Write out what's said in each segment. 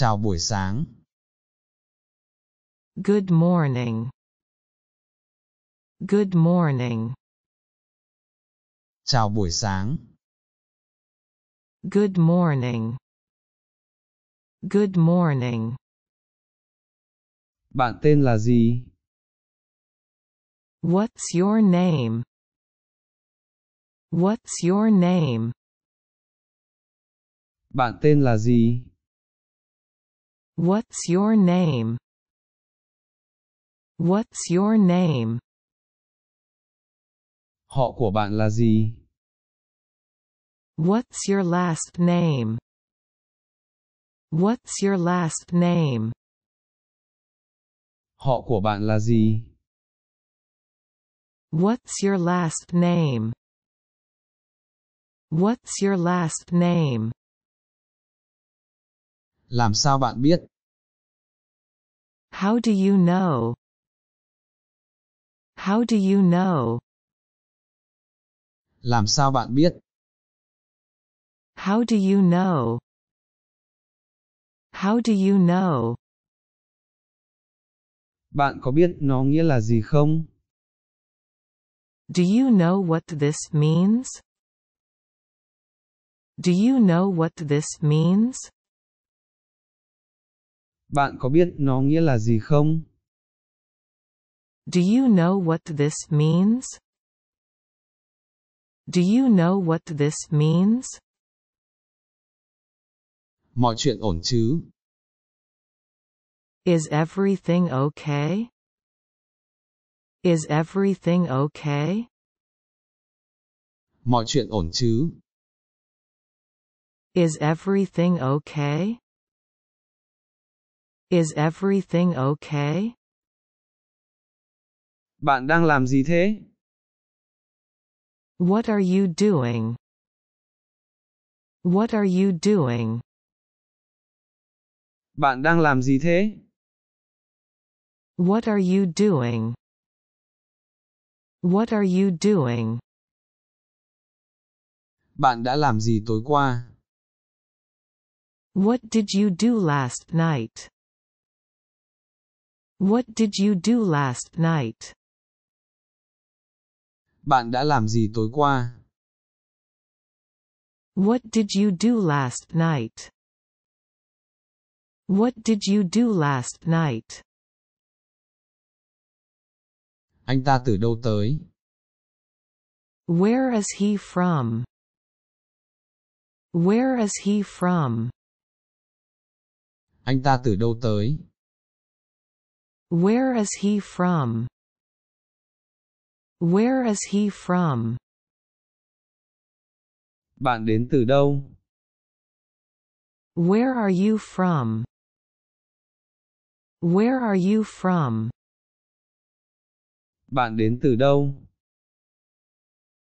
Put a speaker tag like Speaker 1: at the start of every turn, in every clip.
Speaker 1: Chào buổi sáng. Good morning. Good morning. Chào buổi sáng. Good morning. Good morning. Bạn tên là gì? What's your name? What's your name? Bạn tên là gì? What's your name? What's your name? Họ của bạn là gì? What's your last name? What's your last name? Họ của bạn là gì? What's your last name? What's your last name? Làm sao bạn biết? How do you know? How do you know? Làm sao bạn biết? How do you know? How do you know? Bạn có biết nó nghĩa là gì không? Do you know what this means? Do you know what this means? Bạn có biết nó nghĩa là gì không? Do you know what this means? Do you know what this means? Mọi chuyện ổn chứ? Is everything okay? Is everything okay? Mọi chuyện ổn chứ? Is everything okay? Is everything okay? Bạn đang làm gì thế? What are you doing? What are you doing? Bạn đang làm gì thế? What are you doing? What are you doing? Bạn đã làm gì tối qua? What did you do last night? What did you do last night? Bạn đã làm gì tối qua? What did you do last night? What did you do last night? Anh ta từ đâu tới? Where is he from? Where is he from? Anh ta từ đâu tới? Where is he from? Where is he from? Bạn đến từ đâu? Where are you from? Where are you from? Bạn đến từ đâu?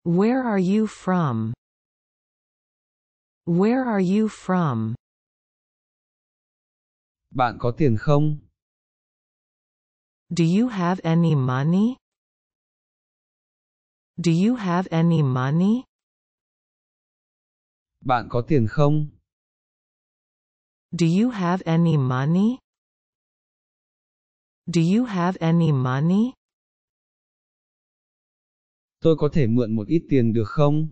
Speaker 1: Where are you from? Where are you from? Bạn có tiền không? Do you have any money? Do you have any money? Bạn có tiền không? Do you have any money? Do you have any money? Tôi có thể mượn một ít tiền được không?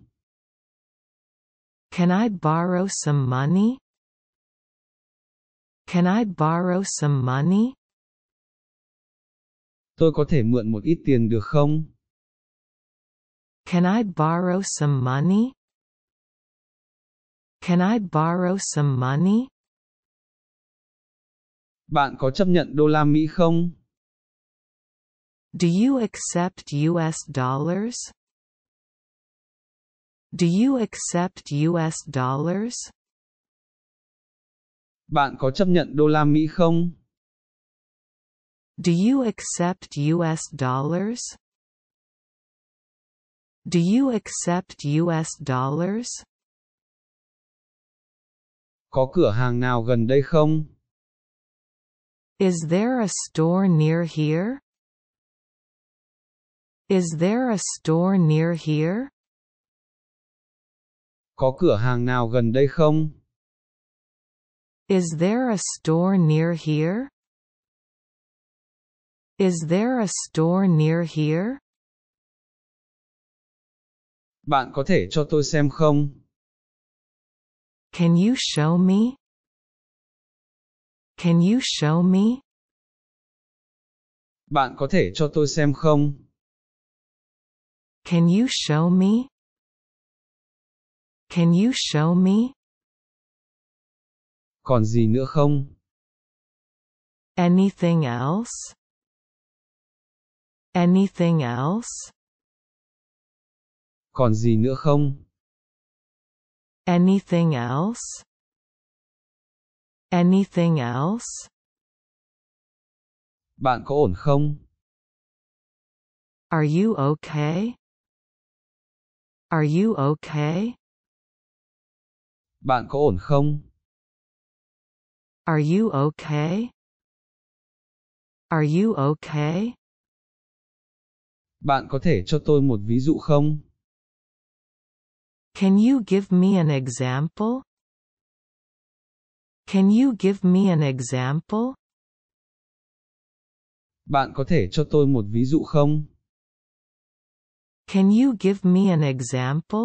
Speaker 1: Can I borrow some money? Can I borrow some money? tôi có thể mượn một ít tiền được không? Can I borrow some money? Can I borrow some money? Bạn có chấp nhận đô la Mỹ không? Do you accept US dollars? Do you accept US dollars? Bạn có chấp nhận đô la Mỹ không? Do you accept US dollars? Do you accept US dollars? Có cửa hàng nào gần đây không? Is there a store near here? Is there a store near here? Có cửa hàng nào gần đây không? Is there a store near here? Is there a store near here? Bạn có thể cho tôi xem không? Can you show me? Can you show me? Bạn có thể cho tôi xem không? Can you show me? Can you show me? Còn gì nữa không? Anything else? Anything else? Còn gì nữa không? Anything else? Anything else? Bạn có ổn không? Are you okay? Are you okay? Bạn có ổn không? Are you okay? Are you okay? bạn có thể cho tôi một ví dụ không? Can you give me an example? Can you give me an example? Bạn có thể cho tôi một ví dụ không? Can you give me an example?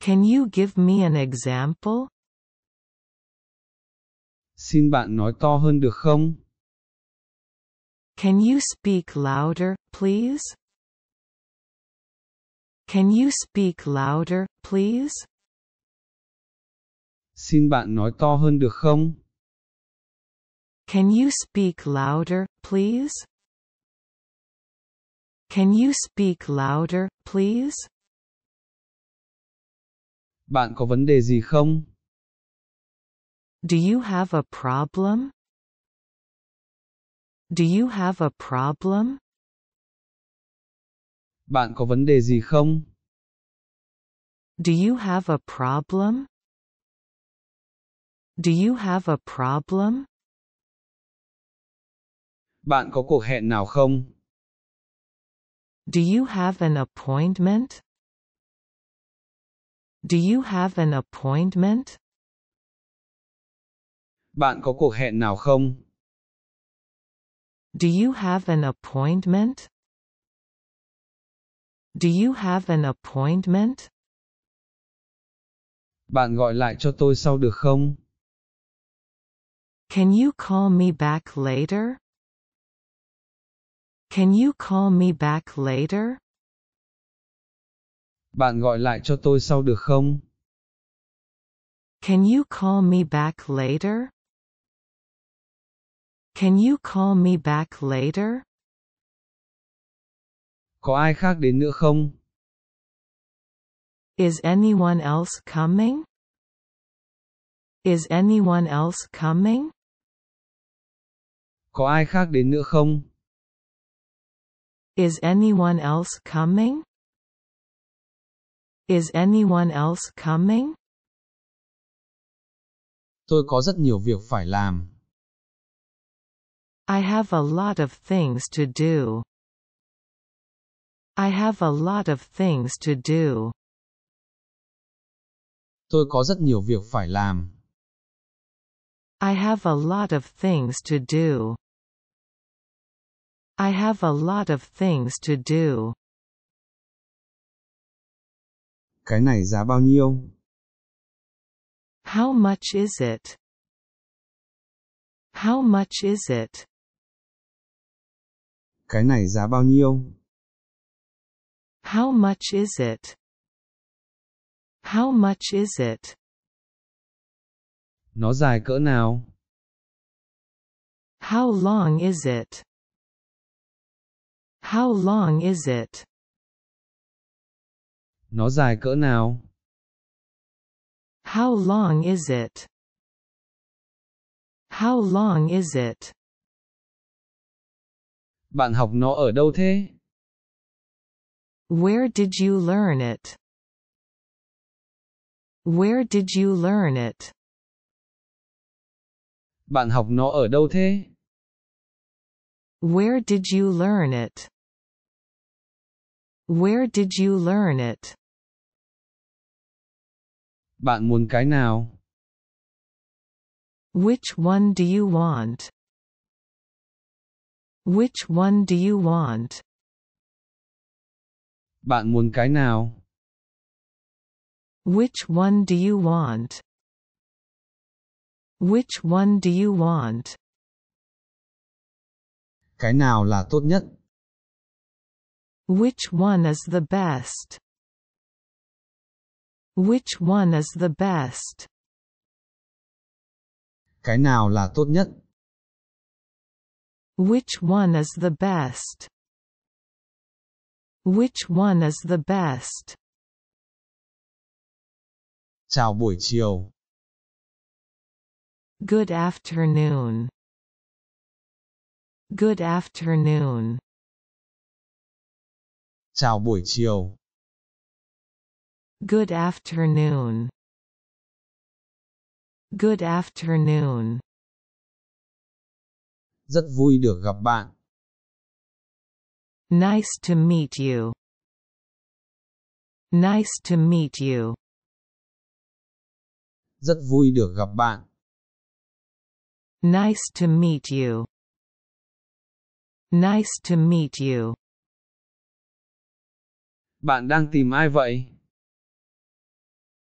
Speaker 1: Can you give me an example? Xin bạn nói to hơn được không? Can you speak louder, please? Can you speak louder, please? Xin bạn nói to hơn được không? Can you speak louder, please? Can you speak louder, please? Bạn có vấn đề gì không? Do you have a problem? Do you have a problem? Bạn có vấn đề gì không? Do you have a problem? Do you have a problem? Bạn có cuộc hẹn nào không? Do you have an appointment? Do you have an appointment? Bạn có cuộc hẹn nào không? Do you have an appointment? Do you have an appointment? Bạn gọi lại cho tôi sau được không? Can you call me back later? Can you call me back later? Bạn gọi lại cho tôi sau được không? Can you call me back later? Can you call me back later? Có ai khác đến nữa không? Is anyone else coming? Is anyone else coming? Có ai khác đến nữa không? Is anyone else coming? Is anyone else coming? Tôi có rất nhiều việc phải làm. I have a lot of things to do. I have a lot of things to do. Tôi có rất nhiều việc phải làm. I have a lot of things to do. I have a lot of things to do. Cái này giá bao nhiêu? How much is it? How much is it? Cái này giá bao nhiêu? How much is it? How much is it? Nó dài cỡ nào? How long is it? How long is it? Nó dài cỡ nào? How long is it? How long is it? Bạn học nó ở đâu thế? Where did you learn it? Where did you learn it? Bạn học nó ở đâu thế? Where did you learn it? Where did you learn it? Bạn muốn cái nào? Which one do you want? Which one do you want? Bạn muốn cái nào? Which one do you want? Which one do you want? Cái nào là tốt nhất? Which one is the best? Which one is the best? Cái nào là tốt nhất? Which one is the best? Which one is the best? Chào buổi chiều. Good afternoon. Good afternoon. Chào buổi chiều. Good afternoon. Good afternoon. Rất vui được gặp bạn. Nice to meet you. Nice to meet you. Rất vui được gặp bạn. Nice to meet you. Nice to meet you. Bạn đang tìm ai vậy?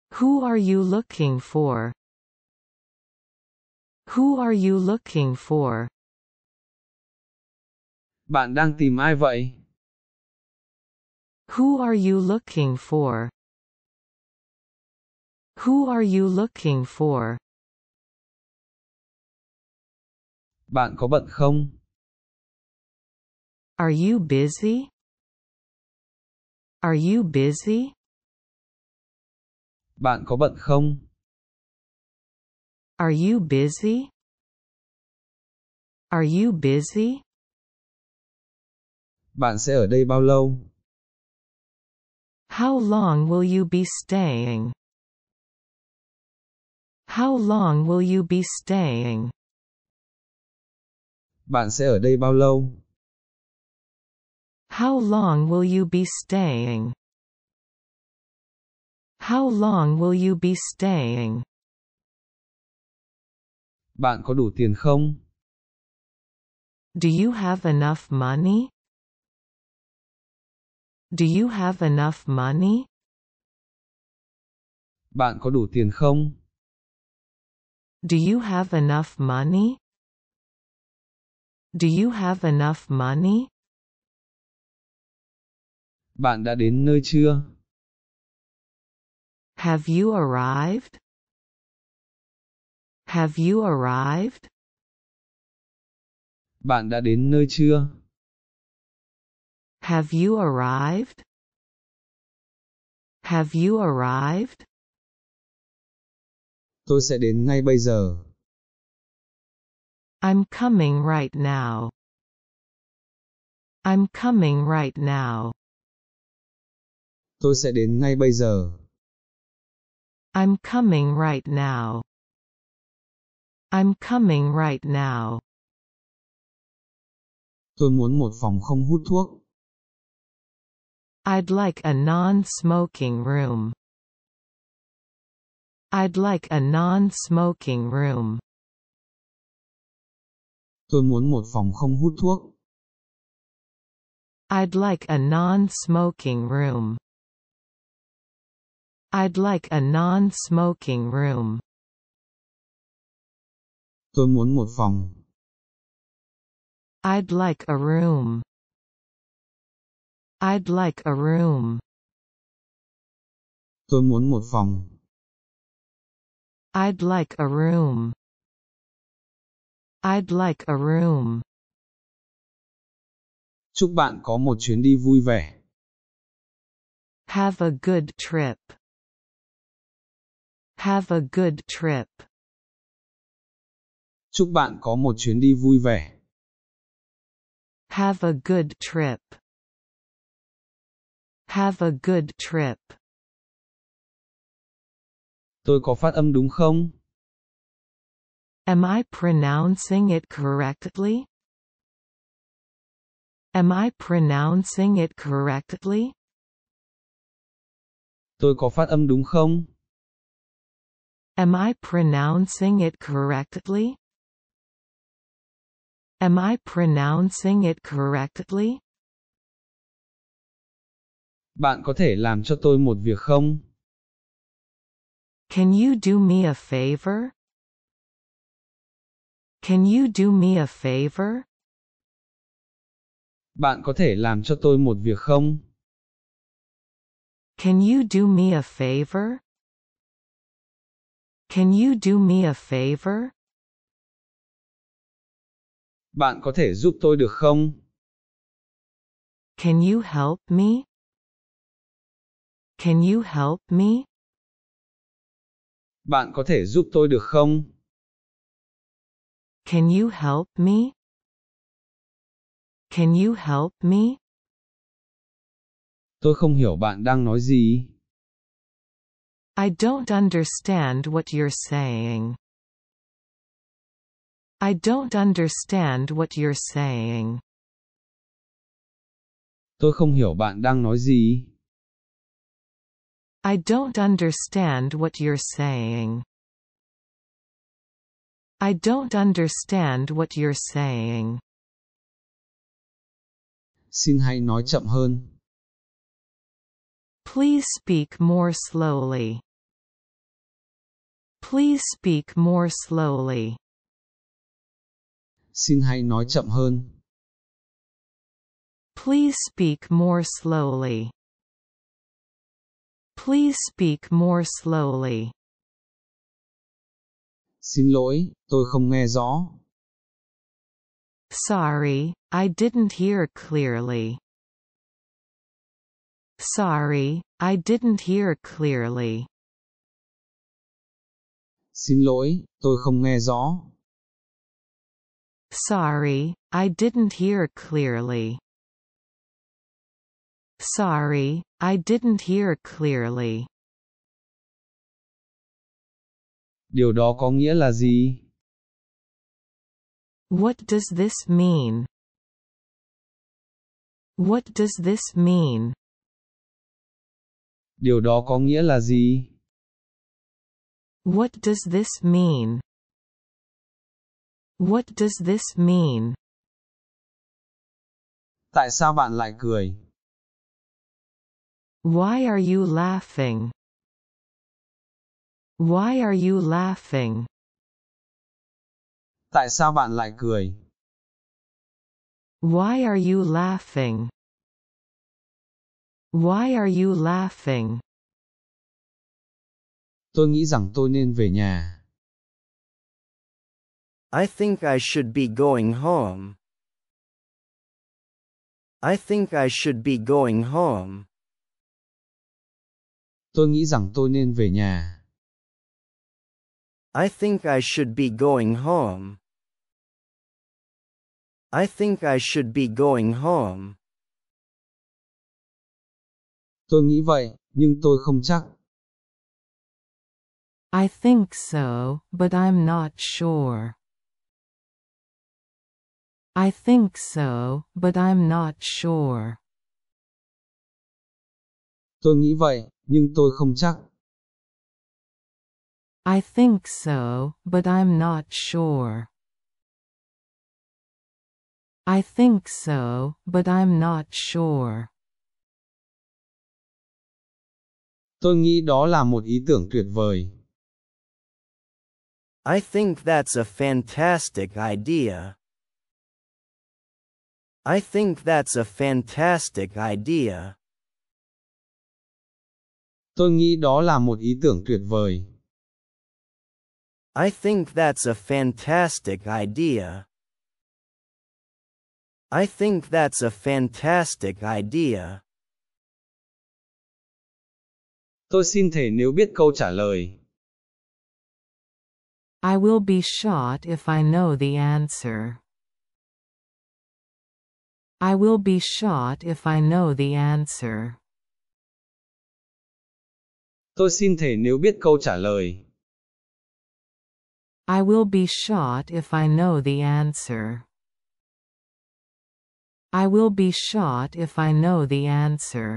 Speaker 1: Who are you looking for? Who are you looking for? Bạn đang tìm ai vậy? Who are you looking for? Who are you looking for? Bạn có bận không? Are you busy? Are you busy? Bạn có bận không? Are you busy? Are you busy? Bạn sẽ ở đây bao lâu? How long will you be staying? How long will you be staying? Bạn sẽ ở đây bao lâu? How long will you be staying? How long will you be staying? Bạn có đủ tiền không? Do you have enough money? Do you have enough money? Bạn có đủ tiền không? Do you have enough money? Do you have enough money? Bạn đã đến nơi chưa? Have you arrived? Have you arrived? Bạn đã đến nơi chưa? Have you arrived? Have you arrived? Tôi sẽ đến ngay bây giờ. I'm coming right now. I'm coming right now. Tôi sẽ đến ngay bây giờ. I'm coming right now. I'm coming right now. Tôi muốn một phòng không hút thuốc. I'd like a non-smoking room. I'd like a non-smoking room. Tôi muốn một phòng không hút thuốc. I'd like a non-smoking room. I'd like a non-smoking room. Tôi muốn một phòng. I'd like a room. I'd like a room. Tôi muốn một phòng. I'd like a room. I'd like a room. Chúc bạn có một chuyến đi vui vẻ. Have a good trip. Have a good trip. Chúc bạn có một chuyến đi vui vẻ. Have a good trip. Have a good trip. Tôi có phát âm đúng không? Am I pronouncing it correctly? Am I pronouncing it correctly? Tôi có phát âm đúng không? Am I pronouncing it correctly? Am I pronouncing it correctly? bạn có thể làm cho tôi một việc không? Can you do me a favor? Can you do me a favor? Bạn có thể làm cho tôi một việc không? Can you do me a favor? Can you do me a favor? Bạn có thể giúp tôi được không? Can you help me? Can you help me? Bạn có thể giúp tôi được không? Can you help me? Can you help me? Tôi không hiểu bạn đang nói gì. I don't understand what you're saying. I don't understand what you're saying. Tôi không hiểu bạn đang nói gì. I don't understand what you're saying. I don't understand what you're saying. Xin hãy nói chậm hơn. Please speak more slowly. Please speak more slowly. Xin hãy nói chậm hơn. Please speak more slowly. Please speak more slowly. Xin lỗi, tôi không nghe rõ. Sorry, I didn't hear clearly. Sorry, I didn't hear clearly. Xin lỗi, tôi không nghe rõ. Sorry, I didn't hear clearly. Sorry, I didn't hear clearly. Điều đó có nghĩa là gì? What does this mean? What does this mean? Điều đó có nghĩa là gì? What does this mean? What does this mean? Tại sao bạn lại cười? Why are you laughing? Why are you laughing? Tại sao bạn lại cười? Why are you laughing? Why are you laughing? Tôi nghĩ rằng tôi nên về nhà. I think I should be going home. I think I should be going home. tôi nghĩ rằng tôi nên về nhà. I think I should be going home. I think I should be going home. Tôi nghĩ vậy, nhưng tôi không chắc. I think so, but I'm not sure. I think so, but I'm not sure. Tôi nghĩ vậy, nhưng tôi không chắc. I think so, but I'm not sure. I think so, but I'm not sure. Tôi nghĩ đó là một ý tưởng tuyệt vời. I think that's a fantastic idea. I think that's a fantastic idea. Tôi nghĩ đó là một ý tưởng tuyệt vời. I think that's a fantastic idea. I think that's a fantastic idea. Tôi xin thề nếu biết câu trả lời. I will be shot if I know the answer. I will be shot if I know the answer. Tôi xin thề nếu biết câu trả lời. I will be shot if I know the answer. I will be shot if I know the answer.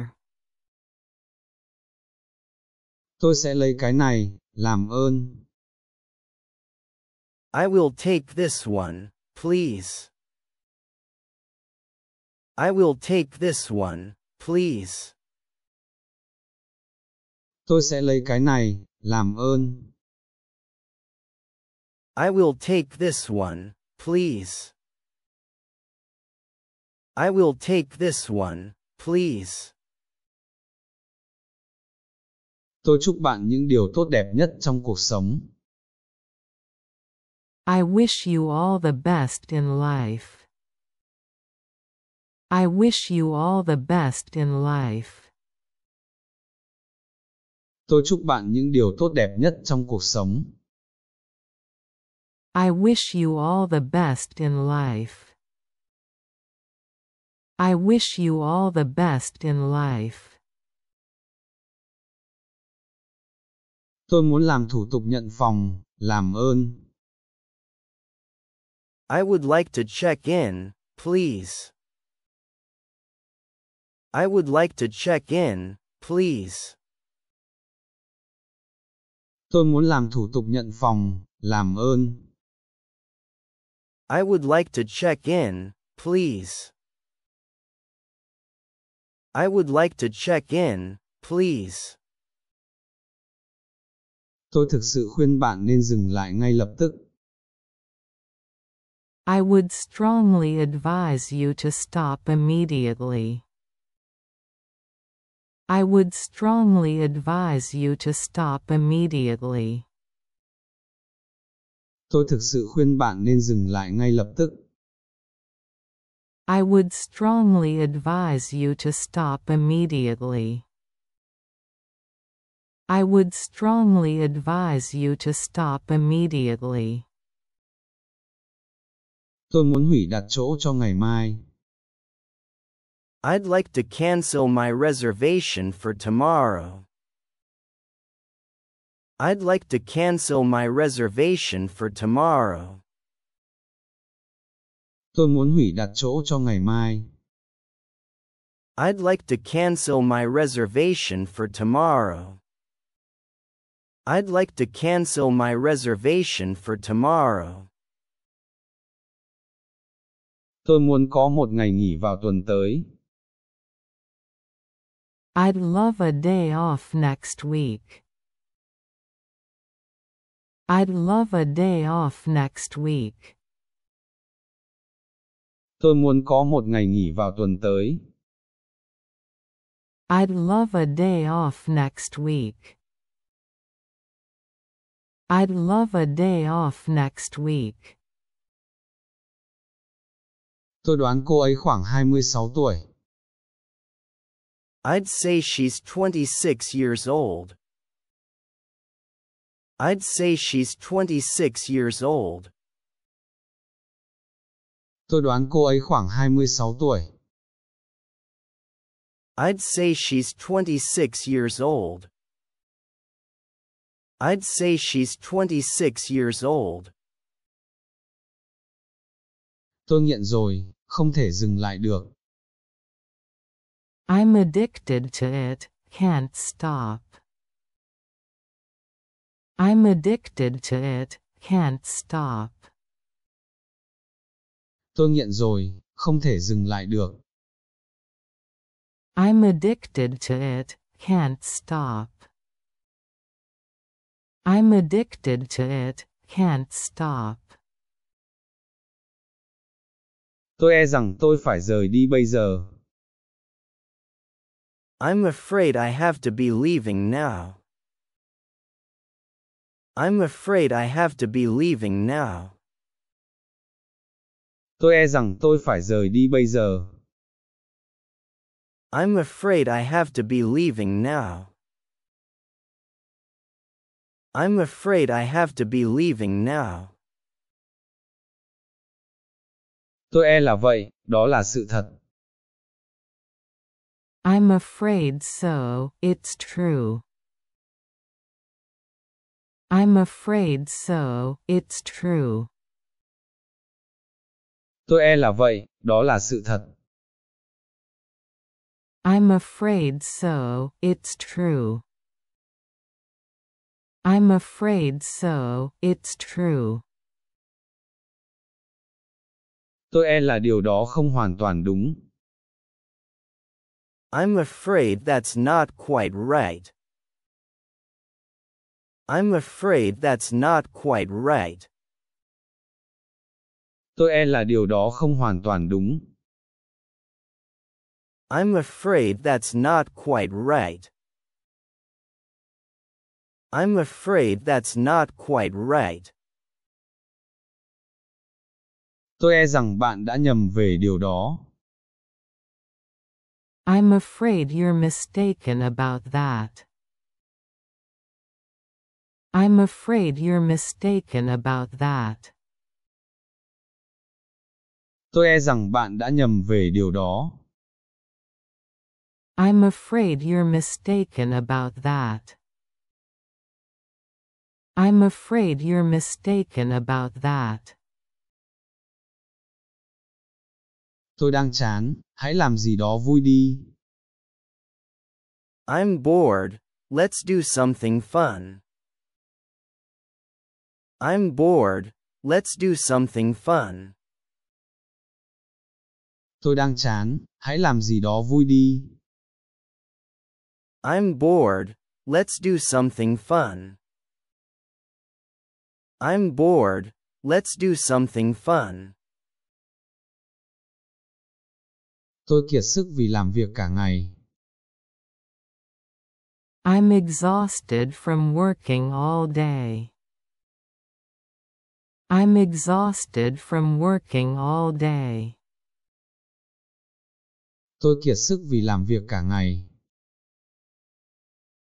Speaker 1: Tôi sẽ lấy cái này, làm ơn. I will take this one, please. I will take this one, please. Tôi sẽ lấy cái này, làm ơn. I will take this one, please. I will take this one, please. Tôi chúc bạn những điều tốt đẹp nhất trong cuộc sống. I wish you all the best in life. I wish you all the best in life. Tôi chúc bạn những điều tốt đẹp nhất trong cuộc sống. I wish you all the best in life. I wish you all the best in life. Tôi muốn làm thủ tục nhận phòng, làm ơn. I would like to check in, please. I would like to check in, please. Tôi muốn làm thủ tục nhận phòng, làm ơn. I would like to check in, please. I would like to check in, please. Tôi thực sự khuyên bạn nên dừng lại ngay lập tức. I would strongly advise you to stop immediately. I would strongly advise you to stop immediately. Tôi thực sự khuyên bạn nên dừng lại ngay lập tức. I would strongly advise you to stop immediately. I would strongly advise you to stop immediately. Tôi muốn hủy đặt chỗ cho ngày mai. I'd like to cancel my reservation for tomorrow. I'd like to cancel my reservation for tomorrow. Tôi muốn hủy đặt chỗ cho ngày mai. I'd like to cancel my reservation for tomorrow. I'd like to cancel my reservation for tomorrow. Tôi muốn có một ngày nghỉ vào tuần tới. I'd love a day off next week. I'd love a day off next week. Tôi muốn có một ngày nghỉ vào tuần tới. I'd love a day off next week. I'd love a day off next week. Tôi đoán cô ấy khoảng 26 tuổi. I'd say she's 26 years old. I'd say she's 26 years old. Tôi đoán cô ấy khoảng 26 tuổi. I'd say she's 26 years old. I'd say she's 26 years old. Tôi nghiện rồi, không thể dừng lại được. I'm addicted to it, can't stop. I'm addicted to it, can't stop. Tôi nghiện rồi, không thể dừng lại được. I'm addicted to it, can't stop. I'm addicted to it, can't stop. Tôi e rằng tôi phải rời đi bây giờ. I'm afraid I have to be leaving now. I'm afraid I have to be leaving now. Tôi e rằng tôi phải rời đi bây giờ. I'm afraid I have to be leaving now. I'm afraid I have to be leaving now. Tôi e là vậy, đó là sự thật. I'm afraid so, it's true. I'm afraid so, it's true. Tôi e là vậy, đó là sự thật. I'm afraid so, it's true. I'm afraid so, it's true. Tôi e là điều đó không hoàn toàn đúng. I'm afraid that's not quite right. I'm afraid that's not quite right. Tôi e là điều đó không hoàn toàn đúng. I'm afraid that's not quite right. I'm afraid that's not quite right. Tôi e rằng bạn đã nhầm về điều đó. I'm afraid you're mistaken about that. I'm afraid you're mistaken about that. Tôi e rằng bạn đã nhầm về điều đó. I'm afraid you're mistaken about that. I'm afraid you're mistaken about that. tôi đang chán, hãy làm gì đó vui đi. I'm bored, let's do something fun. I'm bored, let's do something fun. Tôi đang chán, hãy làm gì đó vui đi. I'm bored, let's do something fun. I'm bored, let's do something fun. tôi kiệt sức vì làm việc cả ngày. I'm exhausted from working all day. I'm exhausted from working all day. Tôi kiệt sức vì làm việc cả ngày.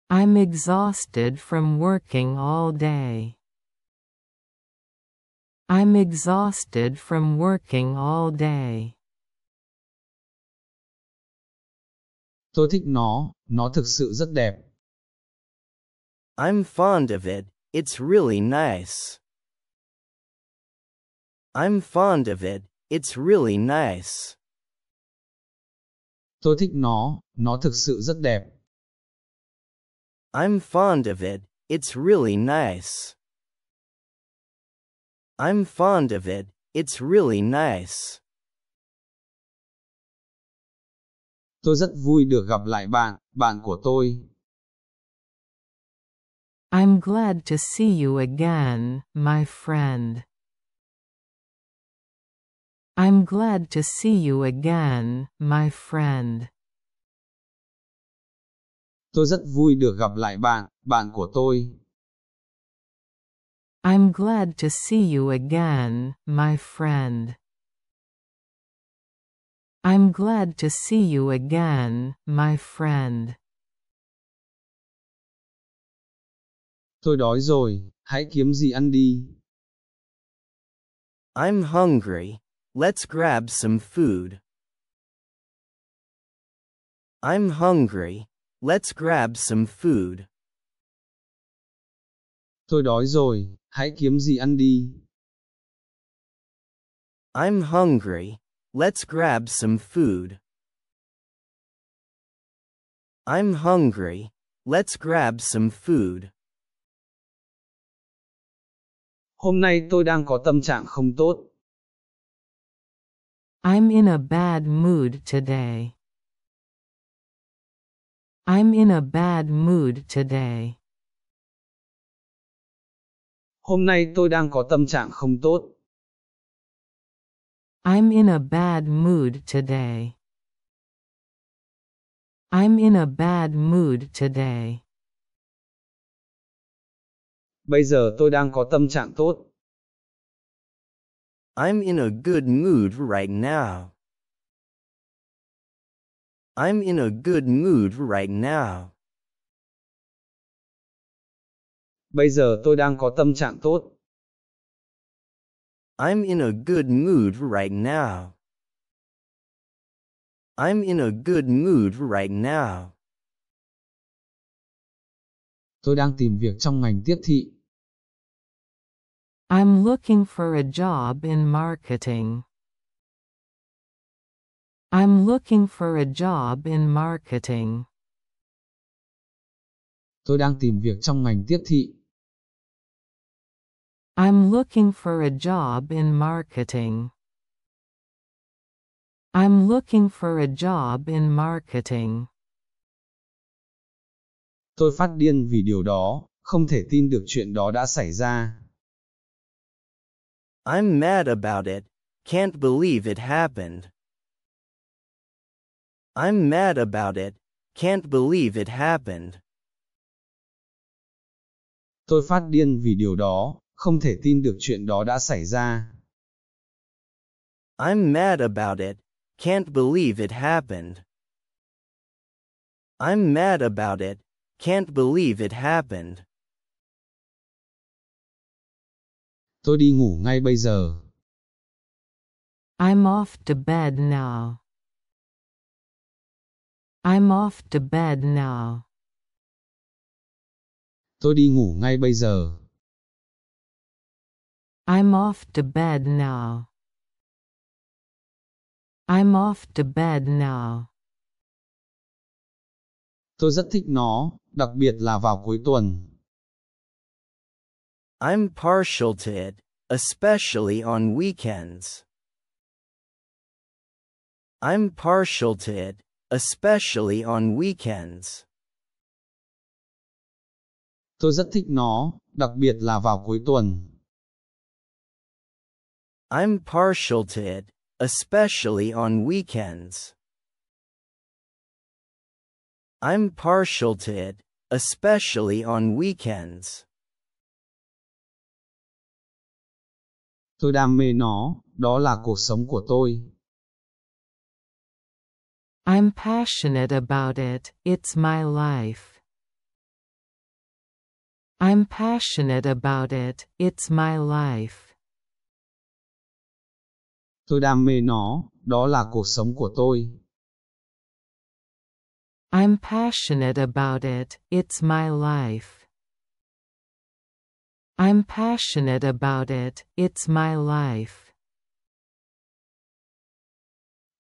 Speaker 1: I'm exhausted from working all day. I'm exhausted from working all day. Tôi thích nó, nó thực sự rất đẹp. I'm fond of it, it's really nice. I'm fond of it, it's really nice. Tôi thích nó, nó thực sự rất đẹp. I'm fond of it, it's really nice. I'm fond of it, it's really nice. tôi rất vui được gặp lại bạn, bạn của tôi. I'm glad to see you again, my friend. I'm glad to see you again, my friend. Tôi rất vui được gặp lại bạn, bạn của tôi. I'm glad to see you again, my friend. I'm glad to see you again, my friend. Tôi đói rồi, hãy kiếm gì ăn đi. I'm hungry. Let's grab some food. I'm hungry. Let's grab some food. Tôi đói rồi, hãy kiếm gì ăn đi. I'm hungry. Let's grab some food. I'm hungry. Let's grab some food. Hôm nay tôi đang có tâm trạng không tốt. I'm in a bad mood today. I'm in a bad mood today. Hôm nay tôi đang có tâm trạng không tốt. I'm in a bad mood today. I'm in a bad mood today. Bây giờ tôi đang có tâm trạng tốt. I'm in a good mood right now. I'm in a good mood right now. Bây giờ tôi đang có tâm trạng tốt. I'm in a good mood right now. I'm in a good mood right now. Tôi đang tìm việc trong ngành tiếp thị. I'm looking for a job in marketing. I'm looking for a job in marketing. Tôi đang tìm việc trong ngành tiếp thị. I'm looking for a job in marketing. I'm looking for a job in marketing. Tôi phát điên vì điều đó, không thể tin được chuyện đó đã xảy ra. I'm mad about it. Can't believe it happened. I'm mad about it. Can't believe it happened. Tôi phát điên vì điều đó, không thể tin được chuyện đó đã xảy ra. I'm mad about it. Can't believe it happened. I'm mad about it. Can't believe it happened. Tôi đi ngủ ngay bây giờ. I'm off to bed now. I'm off to bed now. Tôi đi ngủ ngay bây giờ. I'm off to bed now. I'm off to bed now. Tôi rất thích nó, đặc biệt là vào cuối tuần. I'm partial to it, especially on weekends. I'm partial to it, especially on weekends. Tôi rất thích nó, đặc biệt là vào cuối tuần. I'm partial to it, especially on weekends. I'm partial to it, especially on weekends. Tôi đam mê nó, đó là cuộc sống của tôi. I'm passionate about it, it's my life. I'm passionate about it, it's my life. Tôi đam mê nó, đó là cuộc sống của tôi. I'm passionate about it, it's my life. I'm passionate about it, it's my life.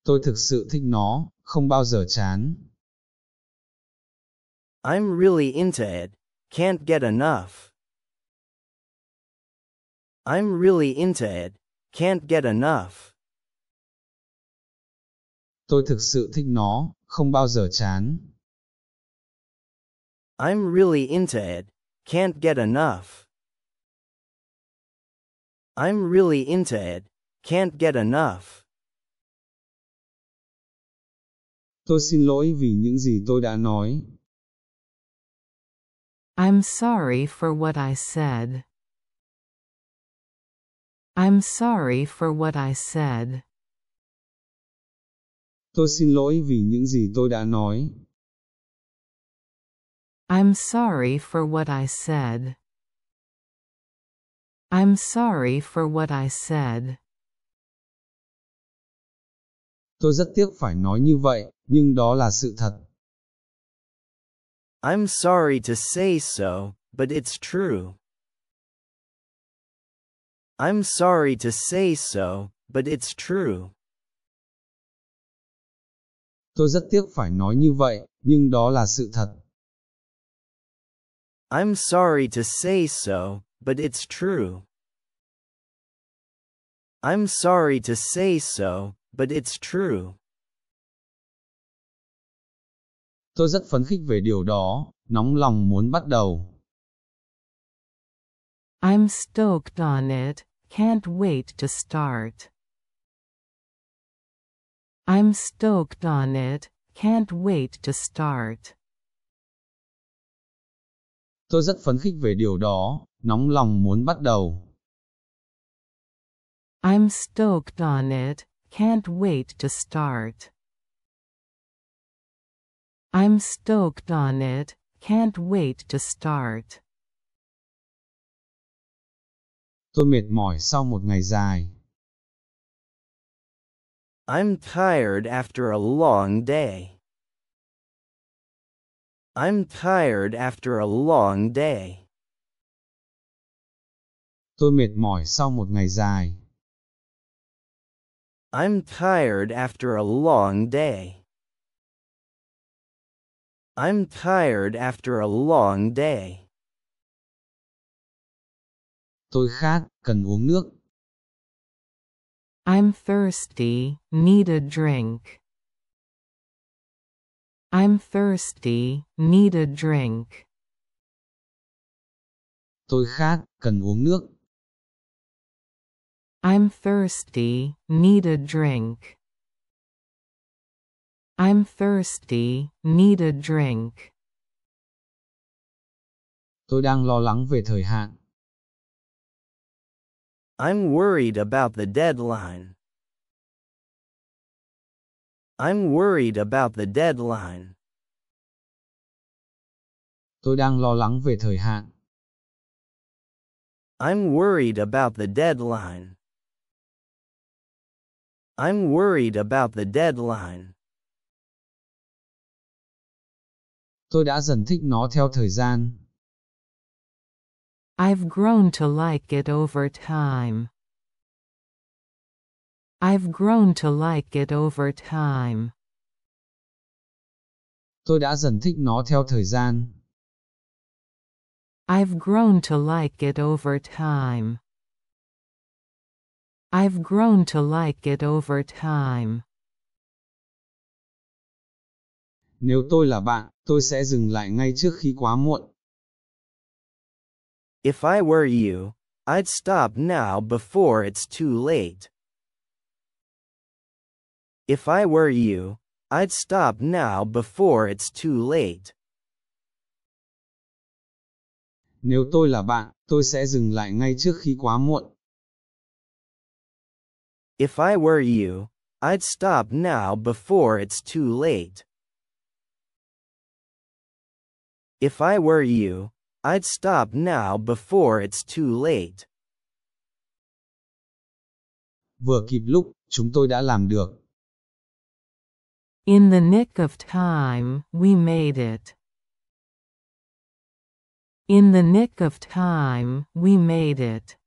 Speaker 1: Tôi thực sự thích nó, không bao giờ chán. I'm really into it, can't get enough. I'm really into it, can't get enough tôi thực sự thích nó, không bao giờ chán. I'm really into it. Can't get enough. I'm really into it. Can't get enough. Tôi xin lỗi vì những gì tôi đã nói. I'm sorry for what I said. I'm sorry for what I said. Tôi xin lỗi vì những gì tôi đã nói. I'm sorry for what I said. I'm sorry for what I said. Tôi rất tiếc phải nói như vậy, nhưng đó là sự thật. I'm sorry to say so, but it's true. I'm sorry to say so, but it's true. Tôi rất tiếc phải nói như vậy, nhưng đó là sự thật. I'm sorry to say so, but it's true. I'm sorry to say so, but it's true. Tôi rất phấn khích về điều đó, nóng lòng muốn bắt đầu. I'm stoked on it, can't wait to start. I'm stoked on it, can't wait to start. Tôi rất phấn khích về điều đó, nóng lòng muốn bắt đầu. I'm stoked on it, can't wait to start. I'm stoked on it, can't wait to start. Tôi mệt mỏi sau một ngày dài. I'm tired after a long day. I'm tired after a long day. Tôi mệt mỏi sau một ngày dài. I'm tired after a long day. I'm tired after a long day. Tôi khát, cần uống nước. I'm thirsty, need a drink. I'm thirsty, need a drink. Tôi khát, cần uống nước. I'm thirsty, need a drink. I'm thirsty, need a drink. Tôi đang lo lắng về thời hạn. I'm worried about the deadline. I'm worried about the deadline. Tôi đang lo lắng về thời hạn. I'm worried about the deadline. I'm worried about the deadline. Tôi đã dần thích nó theo thời gian. I've grown to like it over time. I've grown to like it over time. Tôi đã dần thích nó theo thời gian. I've grown to like it over time. I've grown to like it over time. Nếu tôi là bạn, tôi sẽ dừng lại ngay trước khi quá muộn. If I were you, I'd stop now before it's too late. If I were you, I'd stop now before it's too late. Nếu tôi là bạn, tôi sẽ dừng lại ngay trước khi quá muộn. If I were you, I'd stop now before it's too late. If I were you, I'd stop now before it's too late. Vừa kịp lúc, chúng tôi đã làm được. In the nick of time, we made it. In the nick of time, we made it.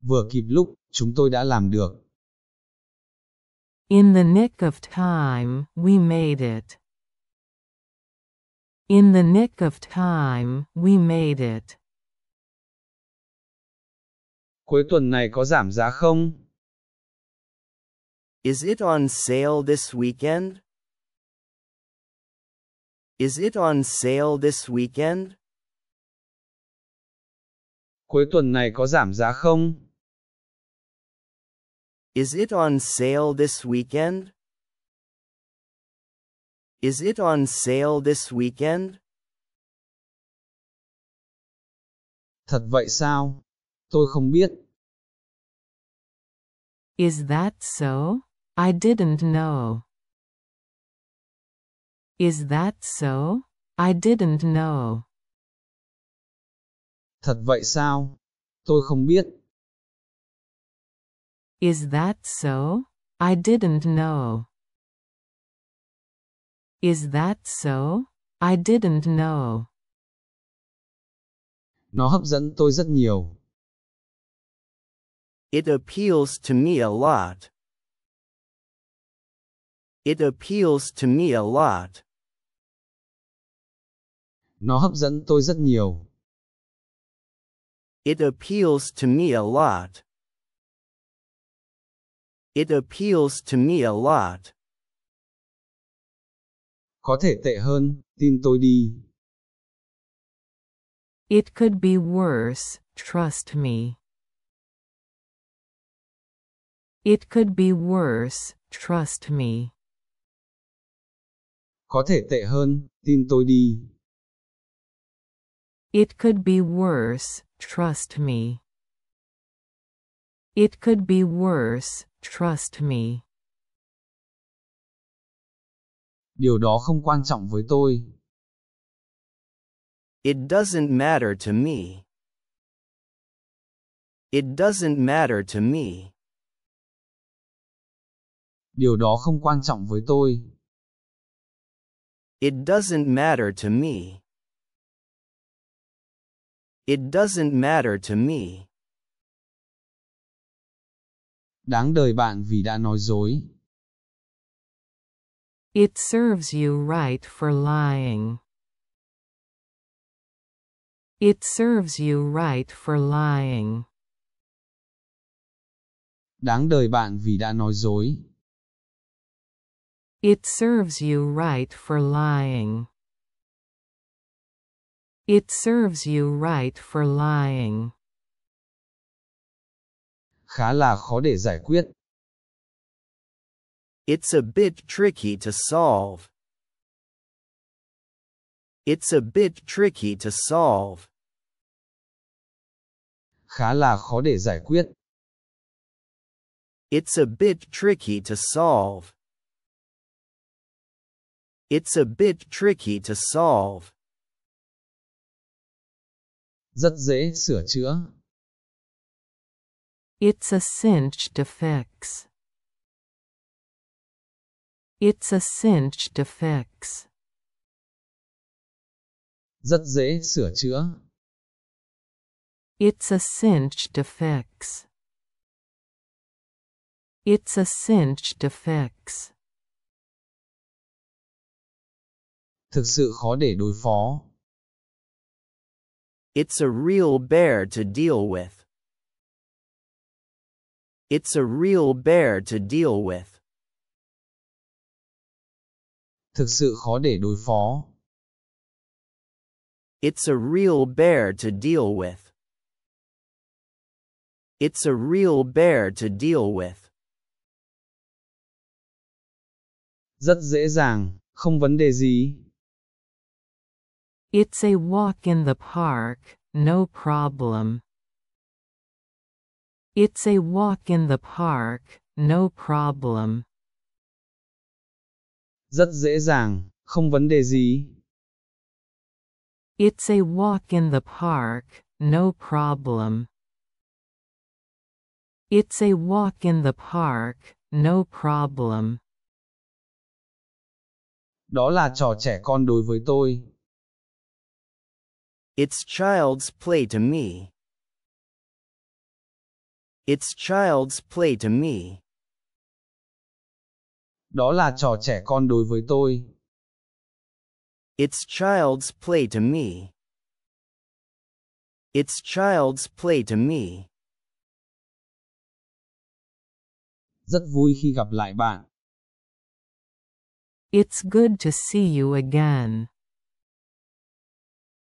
Speaker 1: Vừa kịp lúc, chúng tôi đã làm được. In the nick of time, we made it. In the nick of time, we made it. Cuối tuần này có giảm giá không? Is it on sale this weekend? Is it on sale this weekend? Cuối tuần này có giảm giá không? Is it on sale this weekend? Is it on sale this weekend? Thật vậy sao? Tôi không biết. Is that so? I didn't know. Is that so? I didn't know. Thật vậy sao? Tôi không biết. Is that so? I didn't know. Is that so? I didn't know. Nó hấp dẫn tôi rất nhiều. It appeals to me a lot. It appeals to me a lot. Nó hấp dẫn tôi rất nhiều. It appeals to me a lot. It appeals to me a lot. Có thể tệ hơn, tin tôi đi. It could be worse, trust me. It could be worse, trust me. Có thể tệ hơn, tin tôi đi. It could be worse, trust me. It could be worse, trust me. điều đó không quan trọng với tôi. It doesn't matter to me. It doesn't matter to me. Điều đó không quan trọng với tôi. It doesn't matter to me. It doesn't matter to me. Đáng đời bạn vì đã nói dối. It serves you right for lying. It serves you right for lying. Đáng đời bạn vì đã nói dối. It serves you right for lying. It serves you right for lying. Khá là khó để giải quyết. It's a bit tricky to solve. It's a bit tricky to solve. Khá là khó để giải quyết. It's a bit tricky to solve. It's a bit tricky to solve. Rất dễ sửa chữa. It's a cinch to fix. It's a cinch to fix. Rất dễ sửa chữa. It's a cinch to fix. It's a cinch to fix. Thực sự khó để đối phó. It's a real bear to deal with. It's a real bear to deal with thực sự khó để đối phó. It's a real bear to deal with. It's a real bear to deal with. Rất dễ dàng, không vấn đề gì. It's a walk in the park, no problem. It's a walk in the park, no problem. rất dễ dàng, không vấn đề gì. It's a walk in the park, no problem. It's a walk in the park, no problem. Đó là trò trẻ con đối với tôi. It's child's play to me. It's child's play to me đó là trò trẻ con đối với tôi. It's child's play to me. It's child's play to me. Rất vui khi gặp lại bạn. It's good to see you again.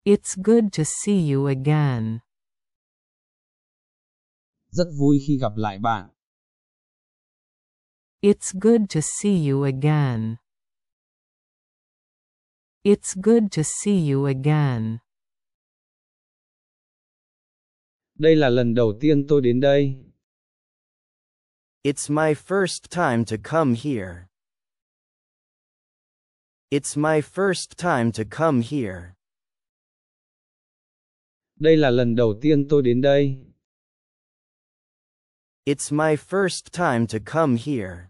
Speaker 1: It's good to see you again. Rất vui khi gặp lại bạn. It's good to see you again. It's good to see you again. Đây là lần đầu tiên tôi đến đây. It's my first time to come here. It's my first time to come here. Đây là lần đầu tiên tôi đến đây. It's my first time to come here.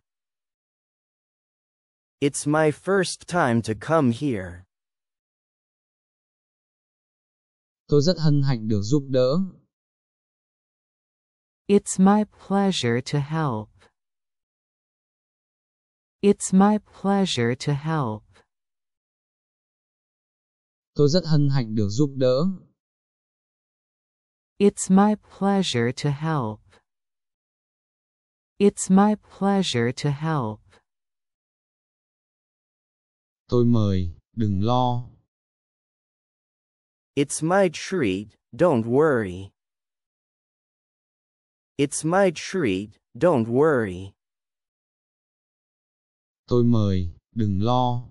Speaker 1: It's my first time to come here. Tôi rất hân hạnh được giúp đỡ. It's my pleasure to help. It's my pleasure to help. Tôi rất hân hạnh được giúp đỡ. It's my pleasure to help. It's my pleasure to help. Tôi mời, đừng lo. It's my treat, don't worry. It's my treat, don't worry. Tôi mời, đừng lo.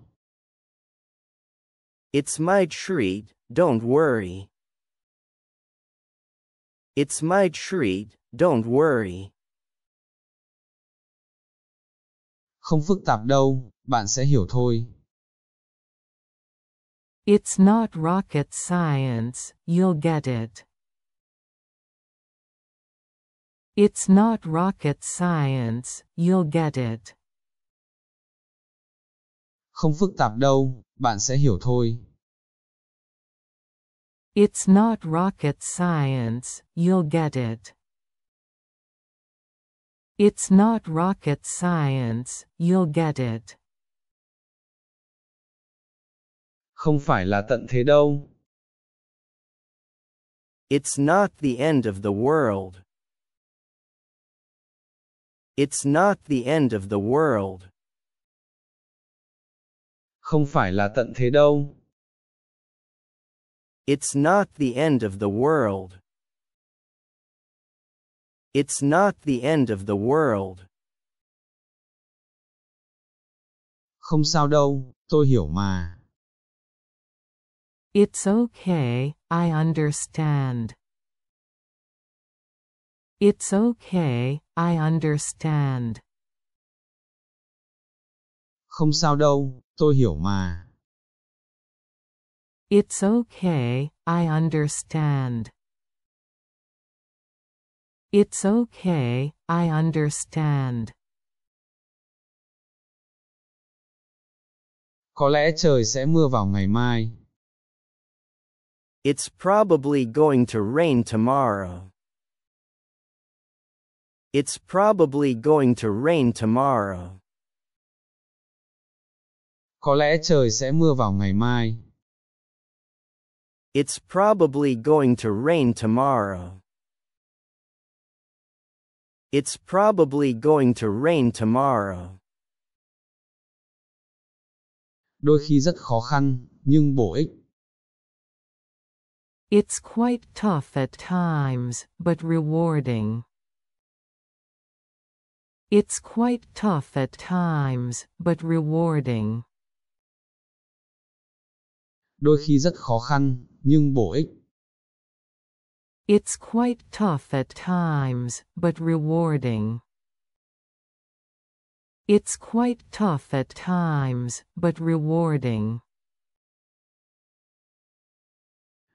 Speaker 1: It's my treat, don't worry. It's my treat, don't worry. Không phức tạp đâu, bạn sẽ hiểu thôi. It's not rocket science, you'll get it. It's not rocket science, you'll get it. Không phức tạp đâu, bạn sẽ hiểu thôi. It's not rocket science, you'll get it. It's not rocket science, you'll get it. không phải là tận thế đâu. It's not the end of the world. It's not the end of the world. Không phải là tận thế đâu. It's not the end of the world. It's not the end of the world. Không sao đâu, tôi hiểu mà. It's okay, I understand. It's okay, I understand. Không sao đâu, tôi hiểu mà. It's okay, I understand. It's okay, I understand. Có lẽ trời sẽ mưa vào ngày mai. It's probably going to rain tomorrow. It's probably going to rain tomorrow. Có lẽ trời sẽ mưa vào ngày mai. It's probably going to rain tomorrow. It's probably going to rain tomorrow. Đôi khi rất khó khăn, nhưng bổ ích. It's quite tough at times, but rewarding. It's quite tough at times, but rewarding. Đôi khi rất khó khăn, nhưng bổ ích. It's quite tough at times, but rewarding. It's quite tough at times, but rewarding.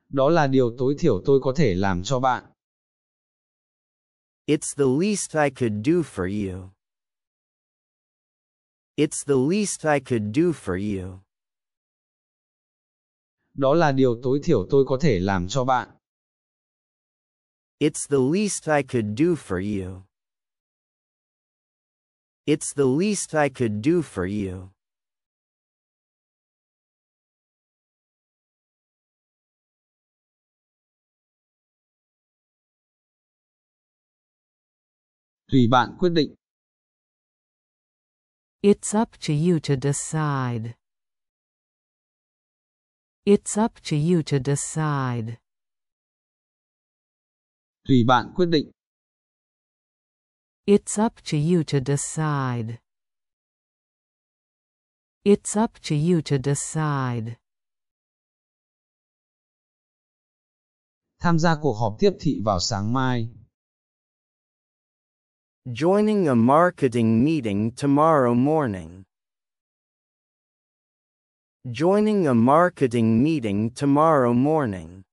Speaker 1: đó là điều tối thiểu tôi có thể làm cho bạn. It's the least I could do for you. It's the least I could do for you. Đó là điều tối thiểu tôi có thể làm cho bạn. It's the least I could do for you. It's the least I could do for you. Tùy bạn quyết định. It's up to you to decide. It's up to you to decide. Tùy bạn quyết định. It's up to you to decide. It's up to you to decide. Tham gia cuộc họp tiếp thị vào sáng mai. joining a marketing meeting tomorrow morning. Joining a marketing meeting tomorrow morning.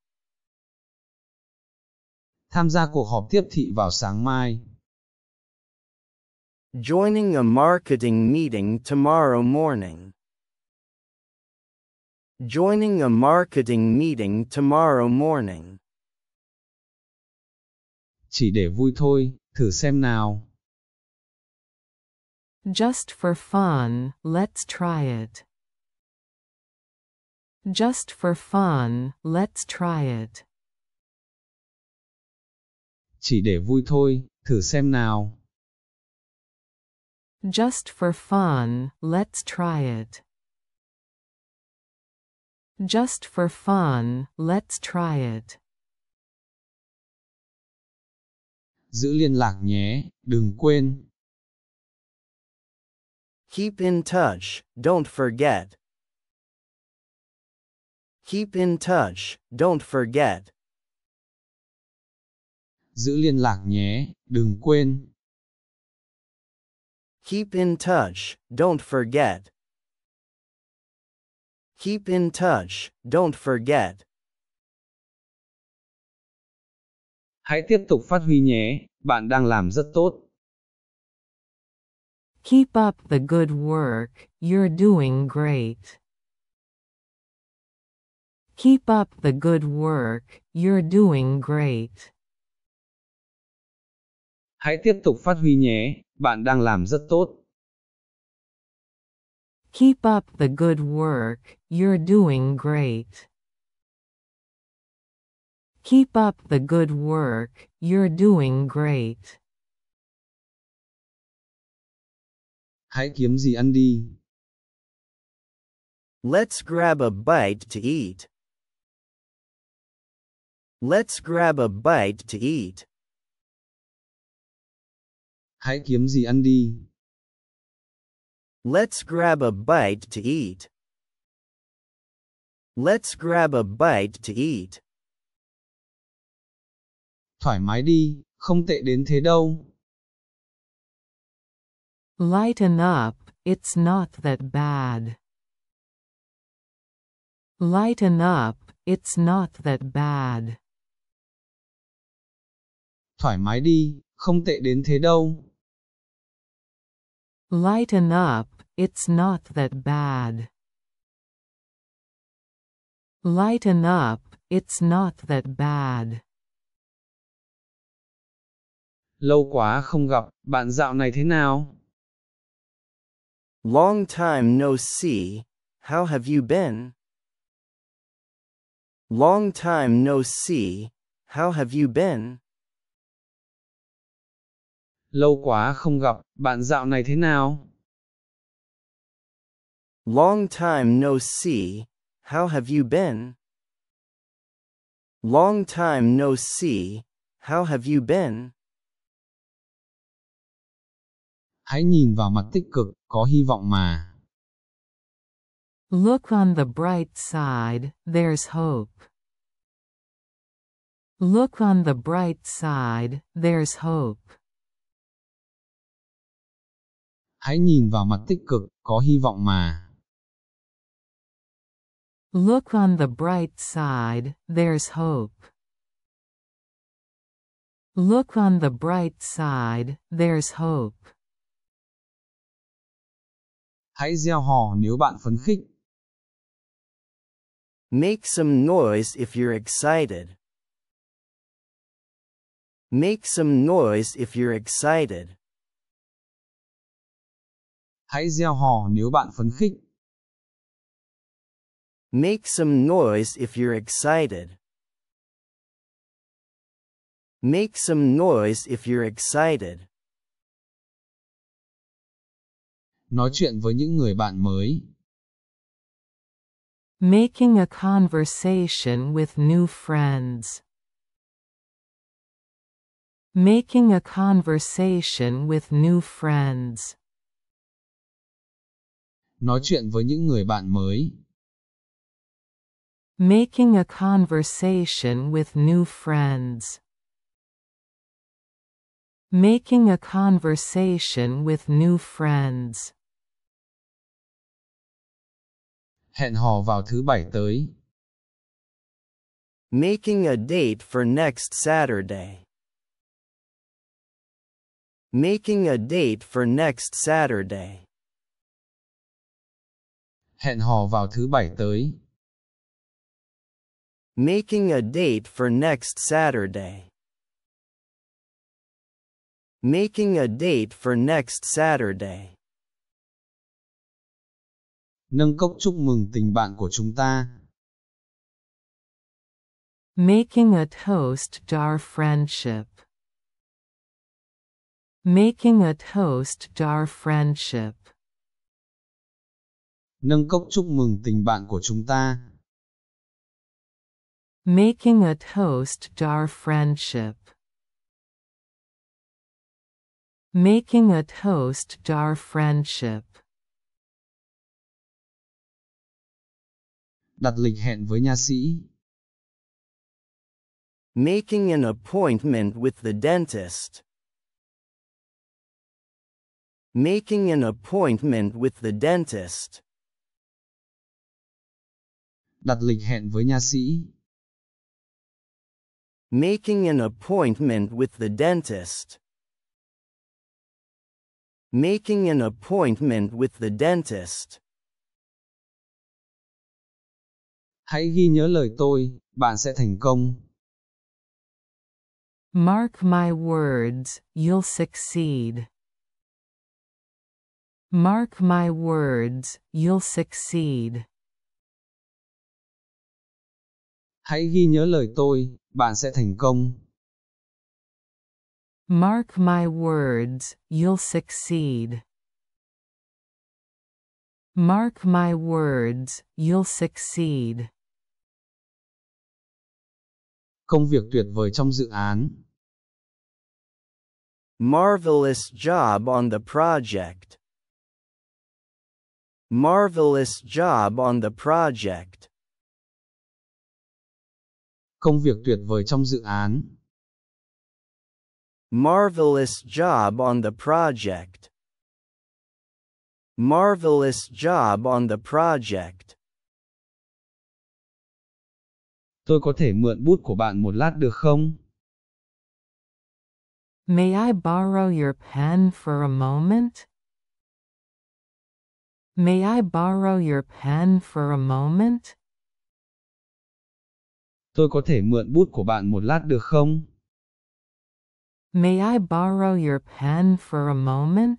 Speaker 1: Tham gia cuộc họp tiếp thị vào sáng mai. Joining a marketing meeting tomorrow morning. Joining a marketing meeting tomorrow morning. Chỉ để vui thôi, thử xem nào. Just for fun, let's try it. Just for fun, let's try it. Chỉ để vui thôi, thử xem nào. Just for fun, let's try it. Just for fun, let's try it. Giữ liên lạc nhé, đừng quên. Keep in touch, don't forget. Keep in touch, don't forget. Giữ liên lạc nhé, đừng quên. Keep in touch, don't forget. Keep in touch, don't forget. Hãy tiếp tục phát huy nhé, bạn đang làm rất tốt. Keep up the good work, you're doing great. Keep up the good work, you're doing great. Hãy tiếp tục phát huy nhé, bạn đang làm rất tốt. Keep up the good work, you're doing great. Keep up the good work, you're doing great. hãy kiếm gì ăn đi. Let's grab a bite to eat. Let's grab a bite to eat. Hãy kiếm gì ăn đi. Let's grab a bite to eat. Let's grab a bite to eat. Thoải mái đi, không tệ đến thế đâu. Lighten up, it's not that bad. Lighten up, it's not that bad. Thoải mái đi, không tệ đến thế đâu. Lighten up, it's not that bad. Lighten up, it's not that bad. Lâu quá không gặp, bạn dạo này thế nào? Long time no see, how have you been? Long time no see, how have you been? Lâu quá không gặp, bạn dạo này thế nào? Long time no see, how have you been? Long time no see, how have you been? Hãy nhìn vào mặt tích cực, có hy vọng mà. Look on the bright side, there's hope. Look on the bright side, there's hope. Hãy nhìn vào mặt tích cực, có hy vọng mà. Look on the bright side, there's hope. Look on the bright side, there's hope. Hãy gieo hò nếu bạn phấn khích. Make some noise if you're excited. Make some noise if you're excited. Hãy gieo hò nếu bạn phấn khích. Make some noise if you're excited. Make some noise if you're excited. nói chuyện với những người bạn mới. Making a conversation with new friends. Making a conversation with new friends. Nói chuyện với những người bạn mới. Making a conversation with new friends. Making a conversation with new friends. hẹn hò vào thứ bảy tới. Making a date for next Saturday. Making a date for next Saturday. Hẹn hò vào thứ bảy tới. Making a date for next Saturday. Making a date for next Saturday nâng cốc chúc mừng tình bạn của chúng ta. Making a toast to our friendship. Making a toast to our friendship. Nâng cốc chúc mừng tình bạn của chúng ta. Making a toast to our friendship. Making a toast to our friendship. đặt lịch hẹn với nha sĩ. Making an appointment with the dentist. Making an appointment with the dentist. Đặt lịch hẹn với nha sĩ. Making an appointment with the dentist. Making an appointment with the dentist. Hãy ghi nhớ lời tôi, bạn sẽ thành công. Mark my words, you'll succeed. Mark my words, you'll succeed. Hãy ghi nhớ lời tôi, bạn sẽ thành công. Mark my words, you'll succeed. Mark my words, you'll succeed. công việc tuyệt vời trong dự án. Marvelous job on the project. Marvelous job on the project. Công việc tuyệt vời trong dự án. Marvelous job on the project. Marvelous job on the project. tôi có thể mượn bút của bạn một lát được không? May I borrow your pen for a moment? May I borrow your pen for a moment? Tôi có thể mượn bút của bạn một lát được không? May I borrow your pen for a moment?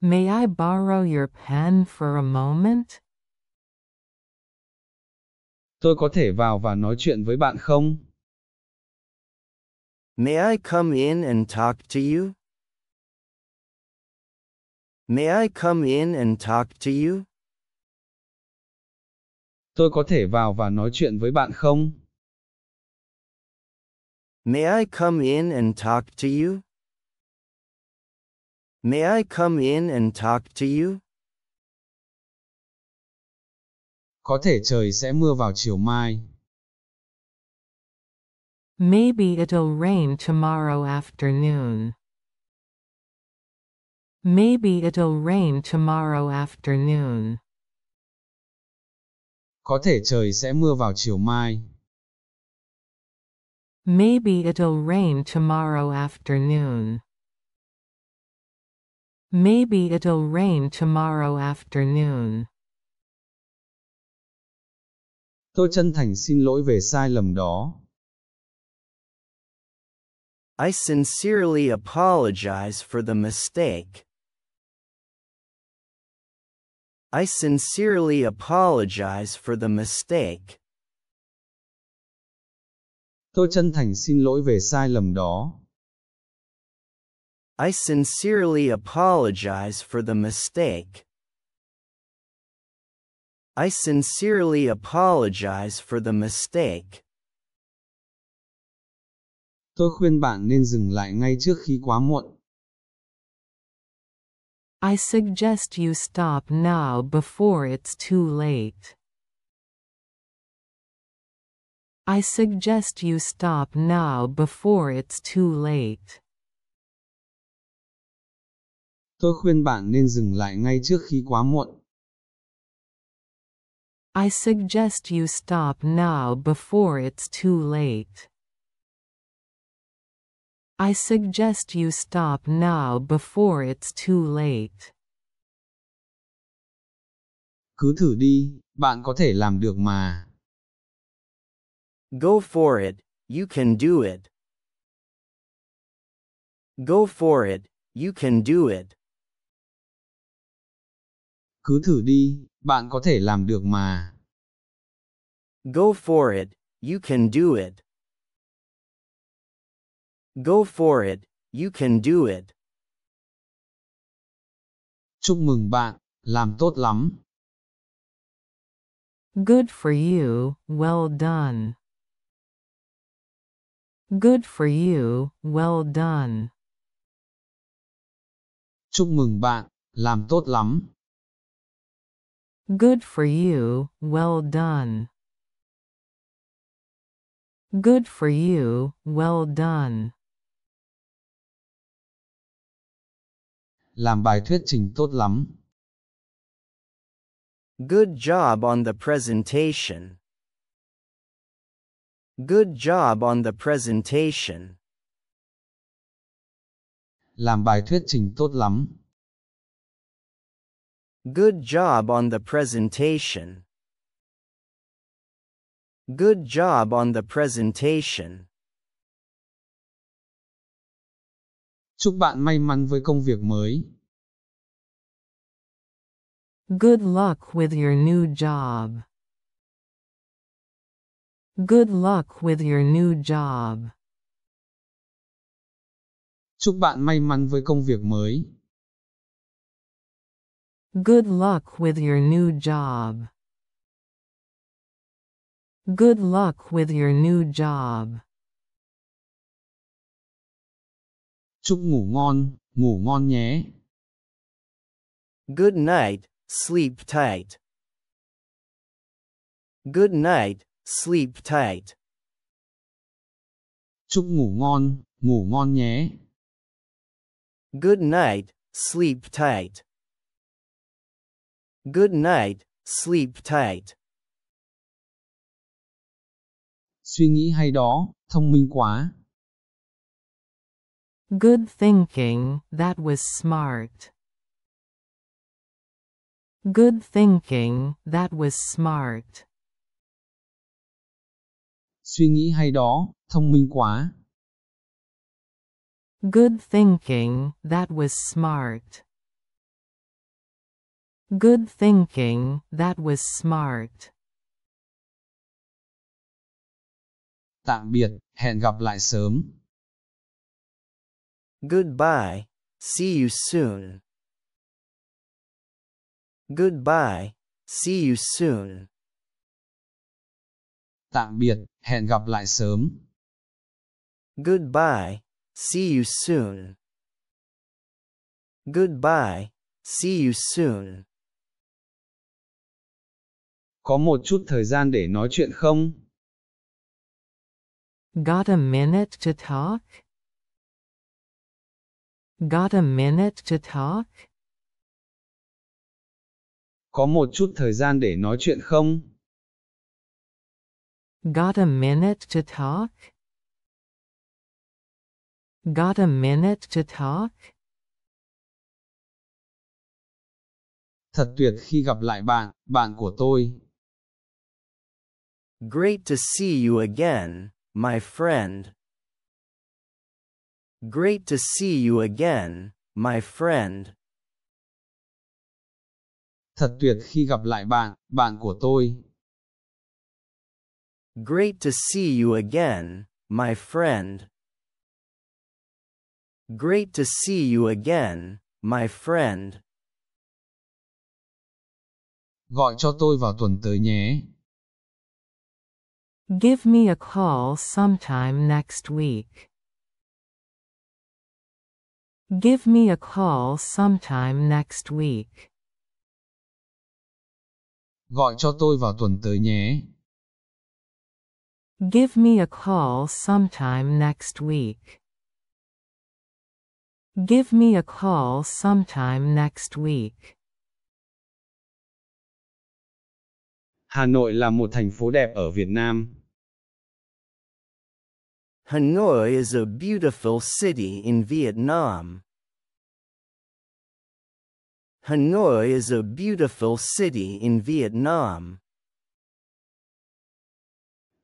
Speaker 1: May I borrow your pen for a moment? Tôi có thể vào và nói chuyện với bạn không? May I come in and talk to you? May I come in and talk to you? Tôi có thể vào và nói chuyện với bạn không? May I come in and talk to you? May I come in and talk to you? có thể trời sẽ mưa vào chiều mai. Maybe it'll rain tomorrow afternoon. Maybe it'll rain tomorrow afternoon. Có thể trời sẽ mưa vào chiều mai. Maybe it'll rain tomorrow afternoon. Maybe it'll rain tomorrow afternoon. Tôi chân thành xin lỗi về sai lầm đó. I sincerely apologize for the mistake. I sincerely apologize for the mistake. Tôi chân thành xin lỗi về sai lầm đó. I sincerely apologize for the mistake. I sincerely apologize for the mistake. Tôi khuyên bạn nên dừng lại ngay trước khi quá muộn. I suggest you stop now before it's too late. I suggest you stop now before it's too late. Tôi khuyên bạn nên dừng lại ngay trước khi quá muộn. I suggest you stop now before it's too late. I suggest you stop now before it's too late. Cứ thử đi, bạn có thể làm được mà. Go for it, you can do it. Go for it, you can do it. Cứ thử đi, bạn có thể làm được mà. Go for it, you can do it. Go for it, you can do it. Chúc mừng bạn, làm tốt lắm. Good for you, well done. Good for you, well done. Chúc mừng bạn, làm tốt lắm. Good for you, well done. Good for you, well done. Làm bài thuyết trình tốt lắm. Good job on the presentation. Good job on the presentation. Làm bài thuyết trình tốt lắm. Good job on the presentation. Good job on the presentation. Chúc bạn may mắn với công việc mới. Good luck with your new job. Good luck with your new job. Chúc bạn may mắn với công việc mới. Good luck with your new job. Good luck with your new job. Chúc ngủ ngon, ngủ ngon nhé. Good night, sleep tight. Good night, sleep tight. Chúc ngủ ngon, ngủ ngon nhé. Good night, sleep tight. Good night, sleep tight. Suy nghĩ hay đó, thông minh quá. Good thinking, that was smart. Good thinking, that was smart. Suy nghĩ hay đó, thông minh quá. Good thinking, that was smart. Good thinking, that was smart. Tạm biệt, hẹn gặp lại sớm. Goodbye, see you soon. Goodbye, see you soon. Tạm biệt, hẹn gặp lại sớm. Goodbye, see you soon. Goodbye, see you soon. có một chút thời gian để nói chuyện không? Got a minute to talk? Got a minute to talk? Có một chút thời gian để nói chuyện không? Got a minute to talk? Got a minute to talk? Thật tuyệt khi gặp lại bạn, bạn của tôi. Great to see you again, my friend. Great to see you again, my friend. Thật tuyệt khi gặp lại bạn, bạn của tôi. Great to see you again, my friend. Great to see you again, my friend. Gọi cho tôi vào tuần tới nhé. Give me a call sometime next week. Give me a call sometime next week. Gọi cho tôi vào tuần tới nhé. Give me a call sometime next week. Give me a call sometime next week. Hà Nội là một thành phố đẹp ở Việt Nam. Hanoi is a beautiful city in Vietnam. Hanoi is a beautiful city in Vietnam.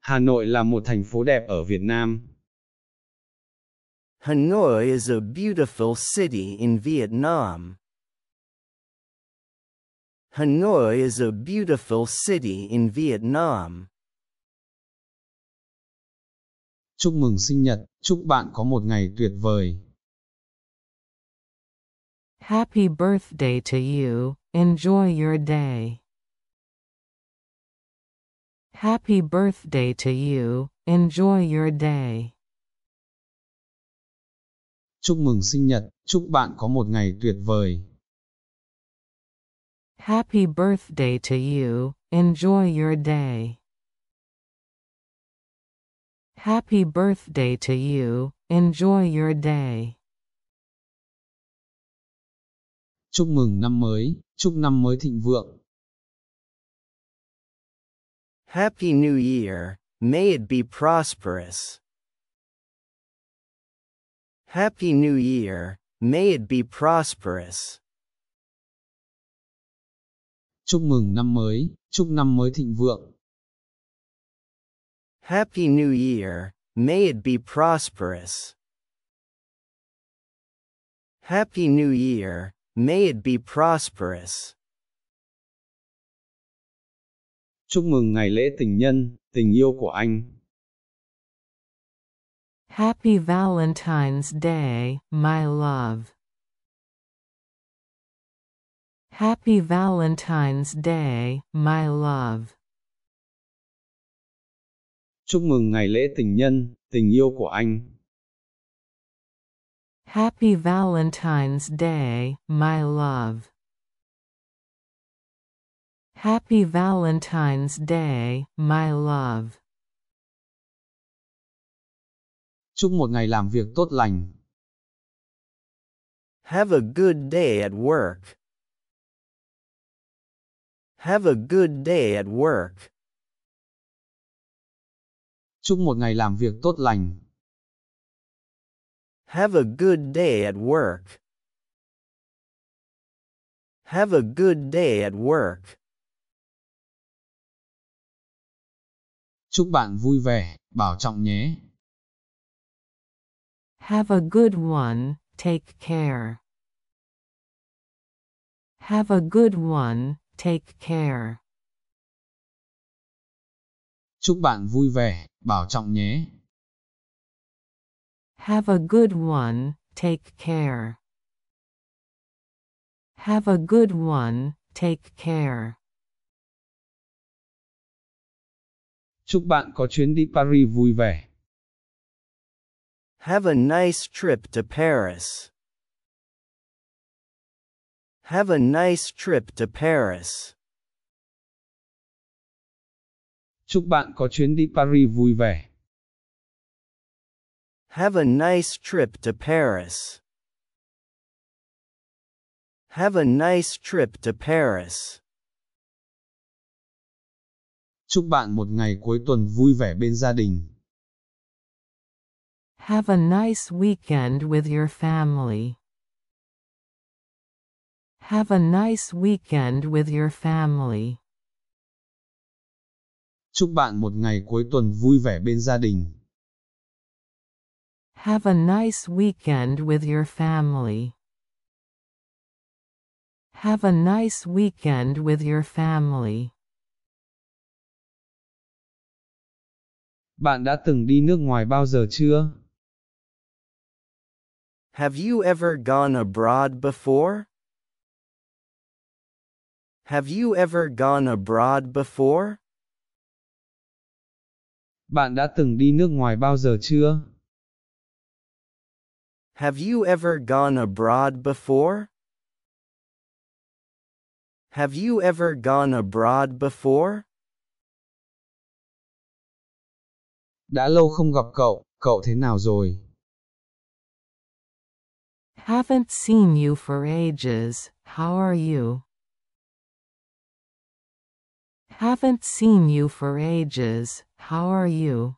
Speaker 1: Hà Nội là một thành phố đẹp ở Việt Nam. Hanoi is a beautiful city in Vietnam. Hanoi is a beautiful city in Vietnam. Chúc mừng sinh nhật, chúc bạn có một ngày tuyệt vời. Happy birthday to you, enjoy your day. Happy birthday to you, enjoy your day. Chúc mừng sinh nhật, chúc bạn có một ngày tuyệt vời. Happy birthday to you, enjoy your day. Happy birthday to you, enjoy your day. Chúc mừng năm mới, chúc năm mới thịnh vượng. Happy New Year, may it be prosperous. Happy New Year, may it be prosperous. Chúc mừng năm mới, chúc năm mới thịnh vượng. Happy New Year, may it be prosperous. Happy New Year, may it be prosperous. Chúc mừng ngày lễ tình nhân, tình yêu của anh. Happy Valentine's Day, my love. Happy Valentine's Day, my love. Chúc mừng ngày lễ tình nhân, tình yêu của anh. Happy Valentine's Day, my love. Happy Valentine's Day, my love. Chúc một ngày làm việc tốt lành. Have a good day at work. Have a good day at work. Chúc một ngày làm việc tốt lành. Have a good day at work. Have a good day at work. Chúc bạn vui vẻ, bảo trọng nhé. Have a good one, take care. Have a good one, Take care. Chúc bạn vui vẻ, bảo trọng nhé. Have a good one, take care. Have a good one, take care. Chúc bạn có chuyến đi Paris vui vẻ. Have a nice trip to Paris. Have a nice trip to Paris. Chúc bạn có chuyến đi Paris vui vẻ. Have a nice trip to Paris. Have a nice trip to Paris. Chúc bạn một ngày cuối tuần vui vẻ bên gia đình. Have a nice weekend with your family. Have a nice weekend with your family. Chúc bạn một ngày cuối tuần vui vẻ bên gia đình. Have a nice weekend with your family. Have a nice weekend with your family. Bạn đã từng đi nước ngoài bao giờ chưa? Have you ever gone abroad before? Have you ever gone abroad before? Bạn đã từng đi nước ngoài bao giờ chưa? Have you ever gone abroad before? Have you ever gone abroad before? Đã lâu không gặp cậu, cậu thế nào rồi? Haven't seen you for ages, how are you? Haven't seen you for ages, how are you?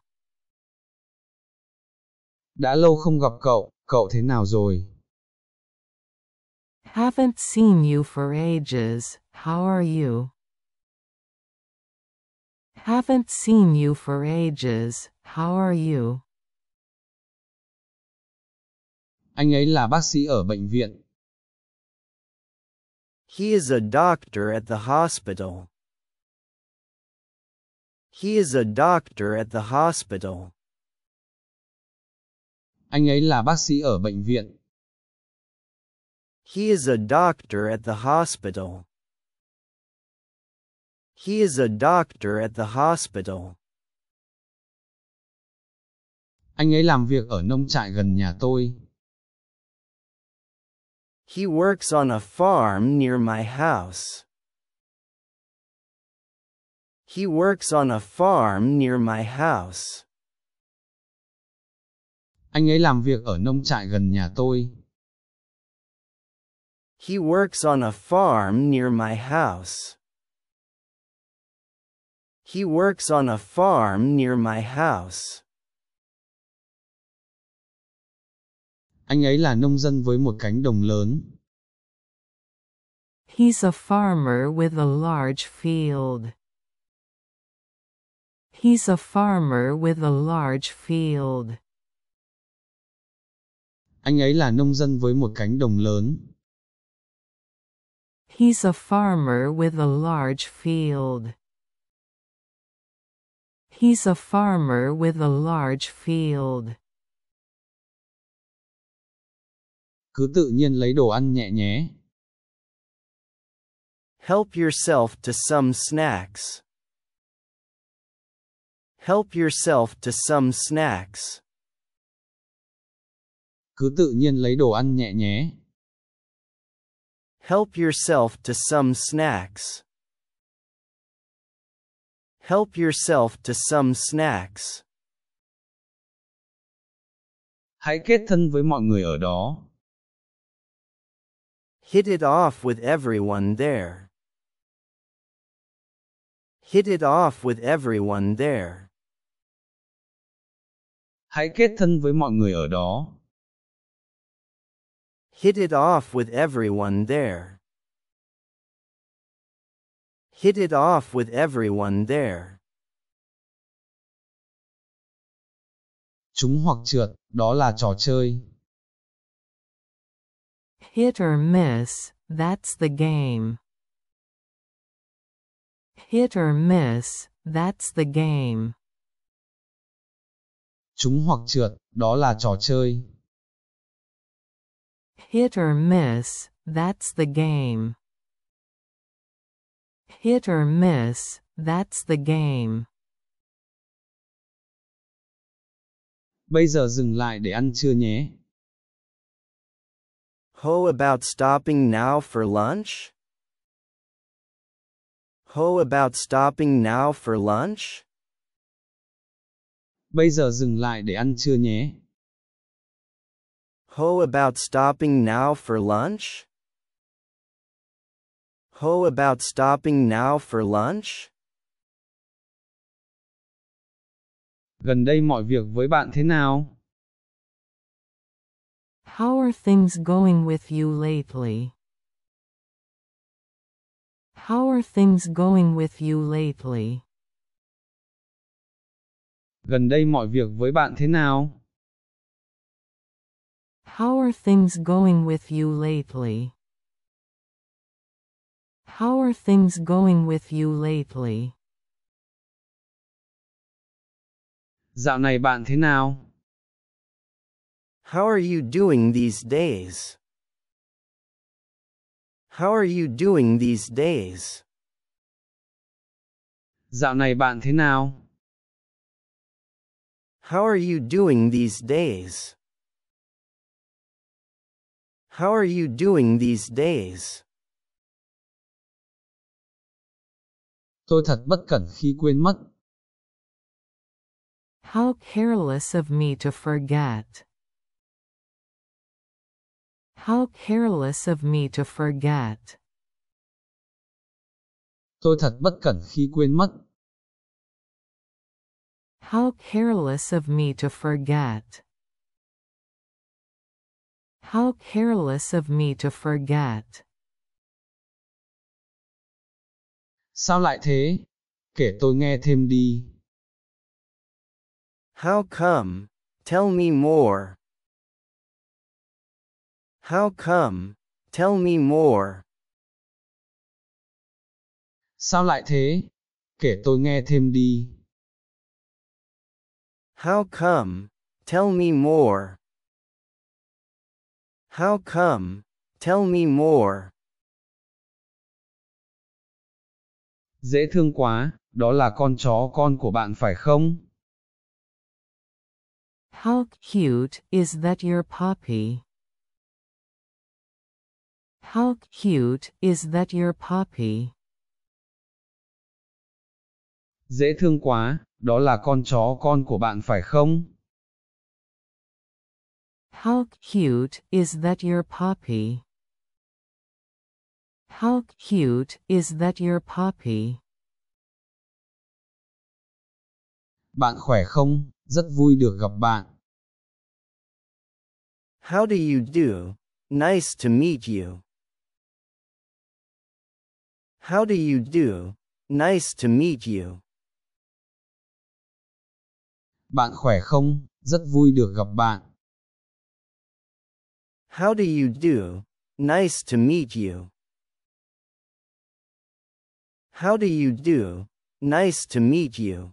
Speaker 1: Đã lâu không gặp cậu, cậu thế nào rồi? Haven't seen you for ages, how are you? Haven't seen you for ages, how are you? Anh ấy là bác sĩ ở bệnh viện. He is a doctor at the hospital. He is a doctor at the hospital. Anh ấy là bác sĩ ở bệnh viện. He is a doctor at the hospital. He is a doctor at the hospital. Anh ấy làm việc ở nông trại gần nhà tôi. He works on a farm near my house. He works on a farm near my house. Anh ấy làm việc ở nông trại gần nhà tôi. He works on a farm near my house. He works on a farm near my house. Anh ấy là nông dân với một cánh đồng lớn. He's a farmer with a large field. He's a farmer with a large field. Anh ấy là nông dân với một cánh đồng lớn. He's a farmer with a large field. He's a farmer with a large field. Cứ tự nhiên lấy đồ ăn nhẹ nhé. Help yourself to some snacks. Help yourself to some snacks. Cứ tự nhiên lấy đồ ăn nhẹ nhé. Help yourself to some snacks. Help yourself to some snacks. Hãy kết thân với mọi người ở đó. Hit it off with everyone there. Hit it off with everyone there. hãy kết thân với mọi người ở đó. Hit it off with everyone there. Hit it off with everyone there. Chúng hoặc trượt, đó là trò chơi. Hit or miss, that's the game. Hit or miss, that's the game. Chúng hoặc trượt, đó là trò chơi. Hit or miss, that's the game. Hit or miss, that's the game. Bây giờ dừng lại để ăn trưa nhé. How about stopping now for lunch? How about stopping now for lunch? bây giờ dừng lại để ăn trưa nhé. How about stopping now for lunch? How about stopping now for lunch? Gần đây mọi việc với bạn thế nào? How are things going with you lately? How are things going with you lately? Gần đây mọi việc với bạn thế nào? How are things going with you lately? How are things going with you lately? Dạo này bạn thế nào? How are you doing these days? How are you doing these days? Dạo này bạn thế nào? How are you doing these days? How are you doing these days? Tôi thật bất cẩn khi quên mất. How careless of me to forget. How careless of me to forget. Tôi thật bất cẩn khi quên mất. How careless of me to forget. How careless of me to forget. Sao lại thế? Kể tôi nghe thêm đi. How come? Tell me more. How come? Tell me more. Sao lại thế? Kể tôi nghe thêm đi. How come? Tell me more. How come? Tell me more. Dễ thương quá, đó là con chó con của bạn phải không? How cute is that your puppy? How cute is that your puppy? Dễ thương quá, đó là con chó con của bạn phải không? How cute is that your puppy? How cute is that your puppy? Bạn khỏe không? Rất vui được gặp bạn. How do you do? Nice to meet you. How do you do? Nice to meet you. Bạn khỏe không? Rất vui được gặp bạn. How do you do? Nice to meet you. How do you do? Nice to meet you.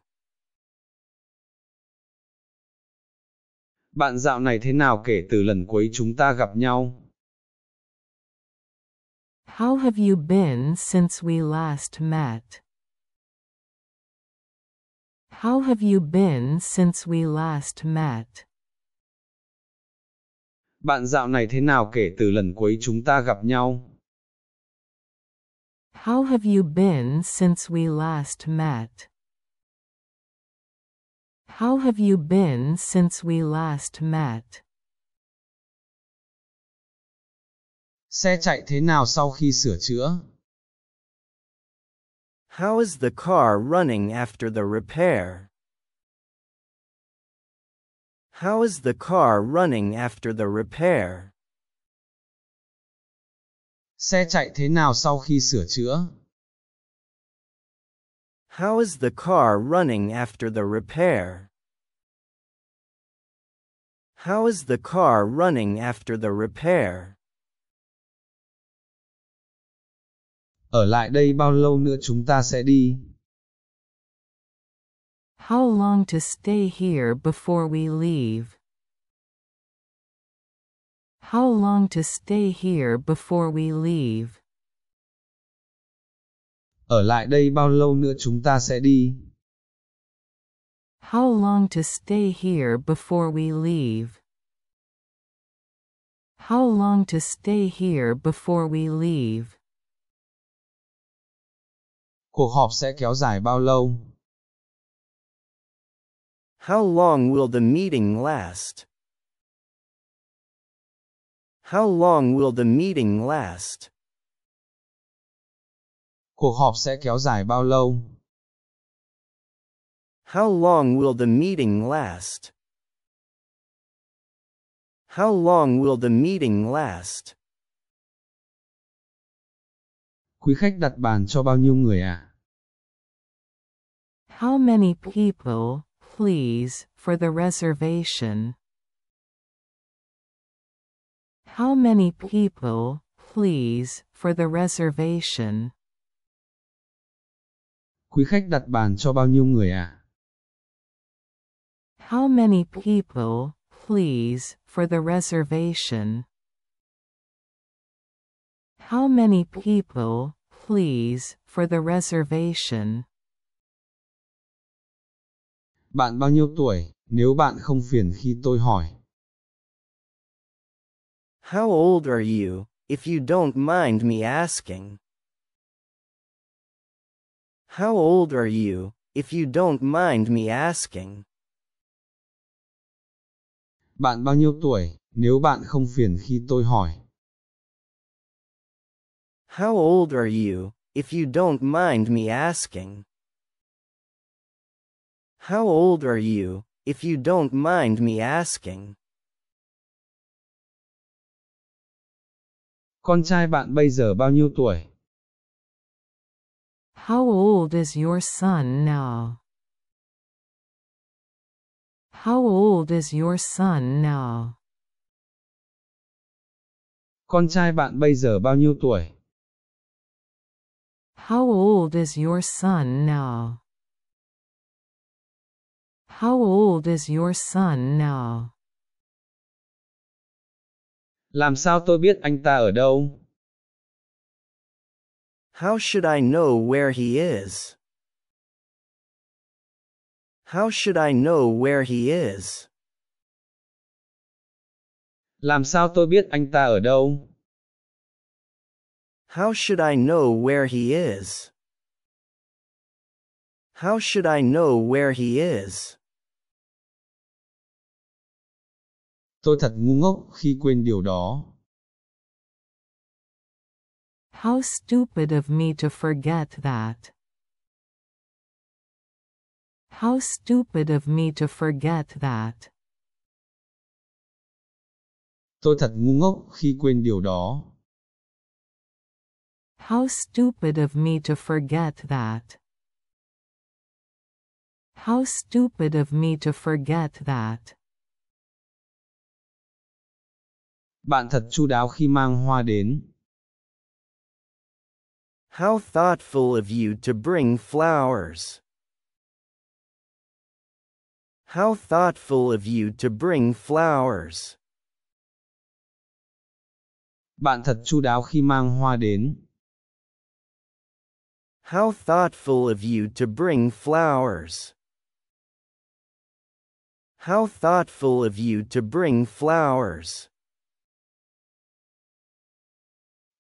Speaker 1: Bạn dạo này thế nào kể từ lần cuối chúng ta gặp nhau? How have you been since we last met? How have you been since we last met? Bạn dạo này thế nào kể từ lần cuối chúng ta gặp nhau? How have you been since we last met? How have you been since we last met? Xe chạy thế nào sau khi sửa chữa? How is the car running after the repair? How is the car running after the repair? Xe chạy thế nào sau khi sửa chữa? How is the car running after the repair? How is the car running after the repair? Ở lại đây bao lâu nữa chúng ta sẽ đi? How long to stay here before we leave? How long to stay here before we leave? Ở lại đây bao lâu nữa chúng ta sẽ đi? How long to stay here before we leave? How long to stay here before we leave? Cuộc họp sẽ kéo dài bao lâu? How long will the meeting last? How long will the meeting last? Cuộc họp sẽ kéo dài bao lâu? How long will the meeting last? How long will the meeting last? quý khách đặt bàn cho bao nhiêu người ạ? À? How many people, please, for the reservation? How many people, please, for the reservation? Quý khách đặt bàn cho bao nhiêu người ạ? À? How many people, please, for the reservation? How many people, please, for the reservation? Bạn bao nhiêu tuổi, nếu bạn không phiền khi tôi hỏi? How old are you, if you don't mind me asking? How old are you, if you don't mind me asking? Bạn bao nhiêu tuổi, nếu bạn không phiền khi tôi hỏi? How old are you, if you don't mind me asking? How old are you, if you don't mind me asking? Con trai bạn bây giờ bao nhiêu tuổi? How old is your son now? How old is your son now? Con trai bạn bây giờ bao nhiêu tuổi? How old is your son now? How old is your son now? Làm sao tôi biết anh ta ở đâu? How should I know where he is? How should I know where he is? Làm sao tôi biết anh ta ở đâu? How should I know where he is? How should I know where he is? Tôi thật ngu ngốc khi quên điều đó. How stupid of me to forget that. How stupid of me to forget that. Tôi thật ngu ngốc khi quên điều đó. How stupid of me to forget that. How stupid of me to forget that. Bạn thật chu đáo khi mang hoa đến. How thoughtful of you to bring flowers. How thoughtful of you to bring flowers. Bạn thật chu đáo khi mang hoa đến. How thoughtful of you to bring flowers. How thoughtful of you to bring flowers.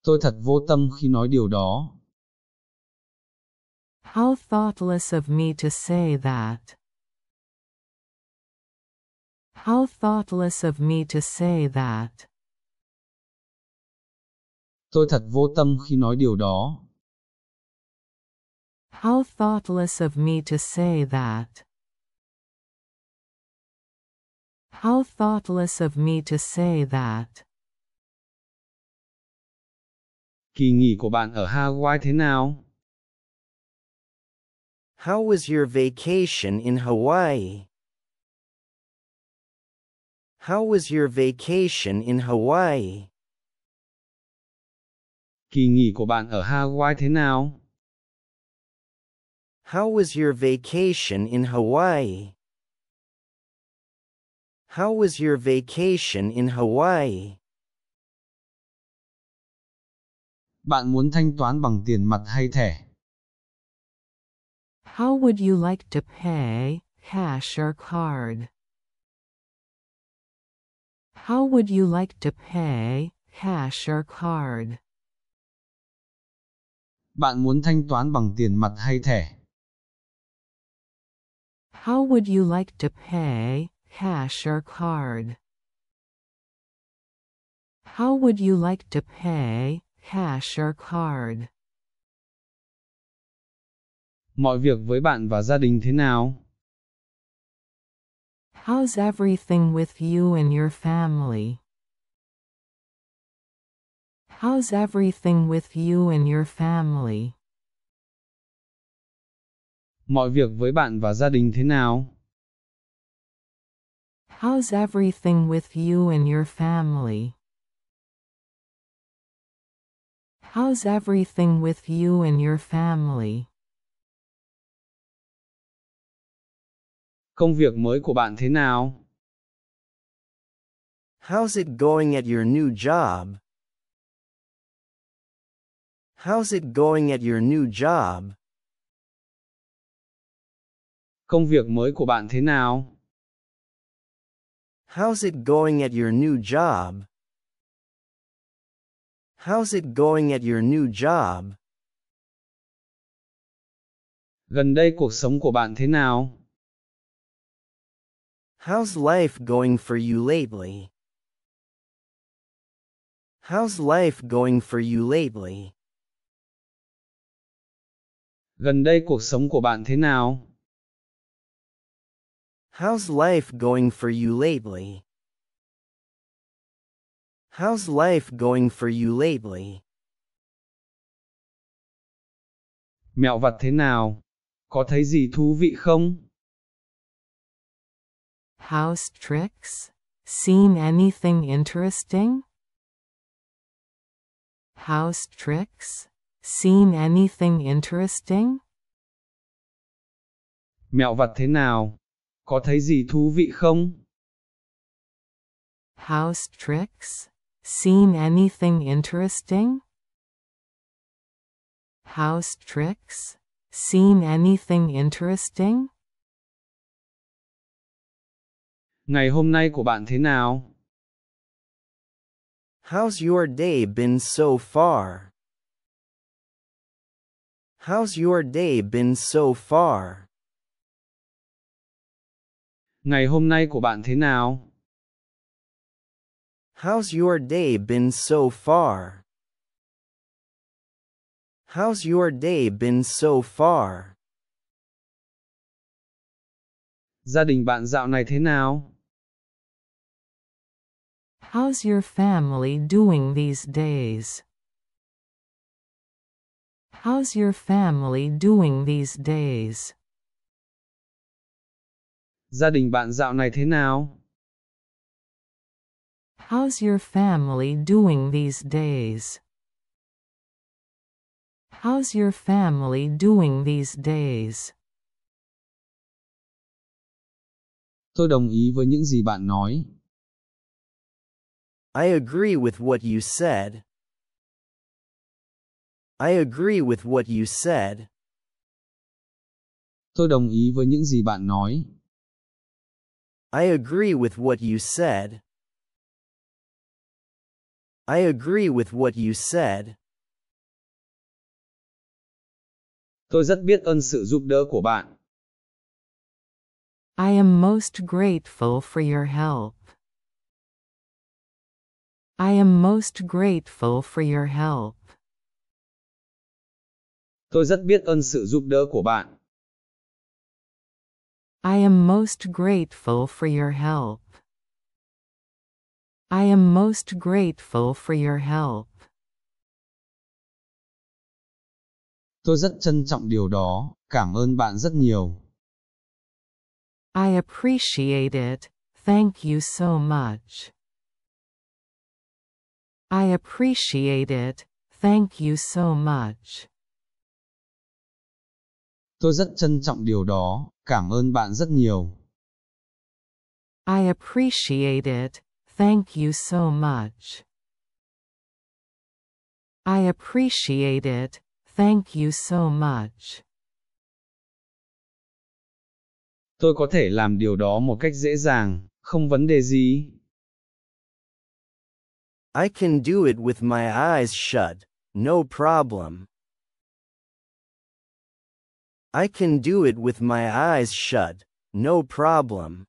Speaker 1: Tôi thật vô tâm khi nói điều đó. How thoughtless of me to say that. How thoughtless of me to say that. Tôi thật vô tâm khi nói điều đó. How thoughtless of me to say that. How thoughtless of me to say that. Kỳ nghỉ của bạn ở Hawaii thế nào? How was your vacation in Hawaii? How was your vacation in Hawaii? Kỳ nghỉ của bạn ở Hawaii thế nào? How was your vacation in Hawaii? How was your vacation in Hawaii? Bạn muốn thanh toán bằng tiền mặt hay thẻ? How would you like to pay, cash or card? How would you like to pay, cash or card? Bạn muốn thanh toán bằng tiền mặt hay thẻ? How would you like to pay, cash or card? How would you like to pay, cash or card? Mọi việc với bạn và gia đình thế nào? How's everything with you and your family? How's everything with you and your family? mọi việc với bạn và gia đình thế nào? How's everything with you and your family? How's everything with you and your family? Công việc mới của bạn thế nào? How's it going at your new job? How's it going at your new job? công việc mới của bạn thế nào? How's it going at your new job? How's it going at your new job? Gần đây cuộc sống của bạn thế nào? How's life going for you lately? How's life going for you lately? Gần đây cuộc sống của bạn thế nào? How's life going for you lately? How's life going for you lately? Mẹo vặt thế nào? Có thấy gì thú vị không? House tricks? Seen anything interesting? House tricks? Seen anything interesting? Mẹo vặt thế nào? có thấy gì thú vị không? House tricks? Seen anything interesting? House tricks? Seen anything interesting? Ngày hôm nay của bạn thế nào? How's your day been so far? How's your day been so far? ngày hôm nay của bạn thế nào? How's your day been so far? How's your day been so far? Gia đình bạn dạo này thế nào? How's your family doing these days? How's your family doing these days? Gia đình bạn dạo này thế nào? How's your family doing these days? How's your family doing these days? Tôi đồng ý với những gì bạn nói. I agree with what you said. I agree with what you said. Tôi đồng ý với những gì bạn nói. I agree with what you said. I agree with what you said. Tôi rất biết ơn sự giúp đỡ của bạn. I am most grateful for your help. I am most grateful for your help. Tôi rất biết ơn sự giúp đỡ của bạn. I am most grateful for your help. I am most grateful for your help. Tôi rất trân trọng điều đó, cảm ơn bạn rất nhiều. I appreciate it, thank you so much. I appreciate it, thank you so much. Tôi rất trân trọng điều đó, Cảm ơn bạn rất nhiều. I appreciate it. Thank you so much. I appreciate it. Thank you so much. Tôi có thể làm điều đó một cách dễ dàng, không vấn đề gì. I can do it with my eyes shut, no problem. I can do it with my eyes shut, no problem.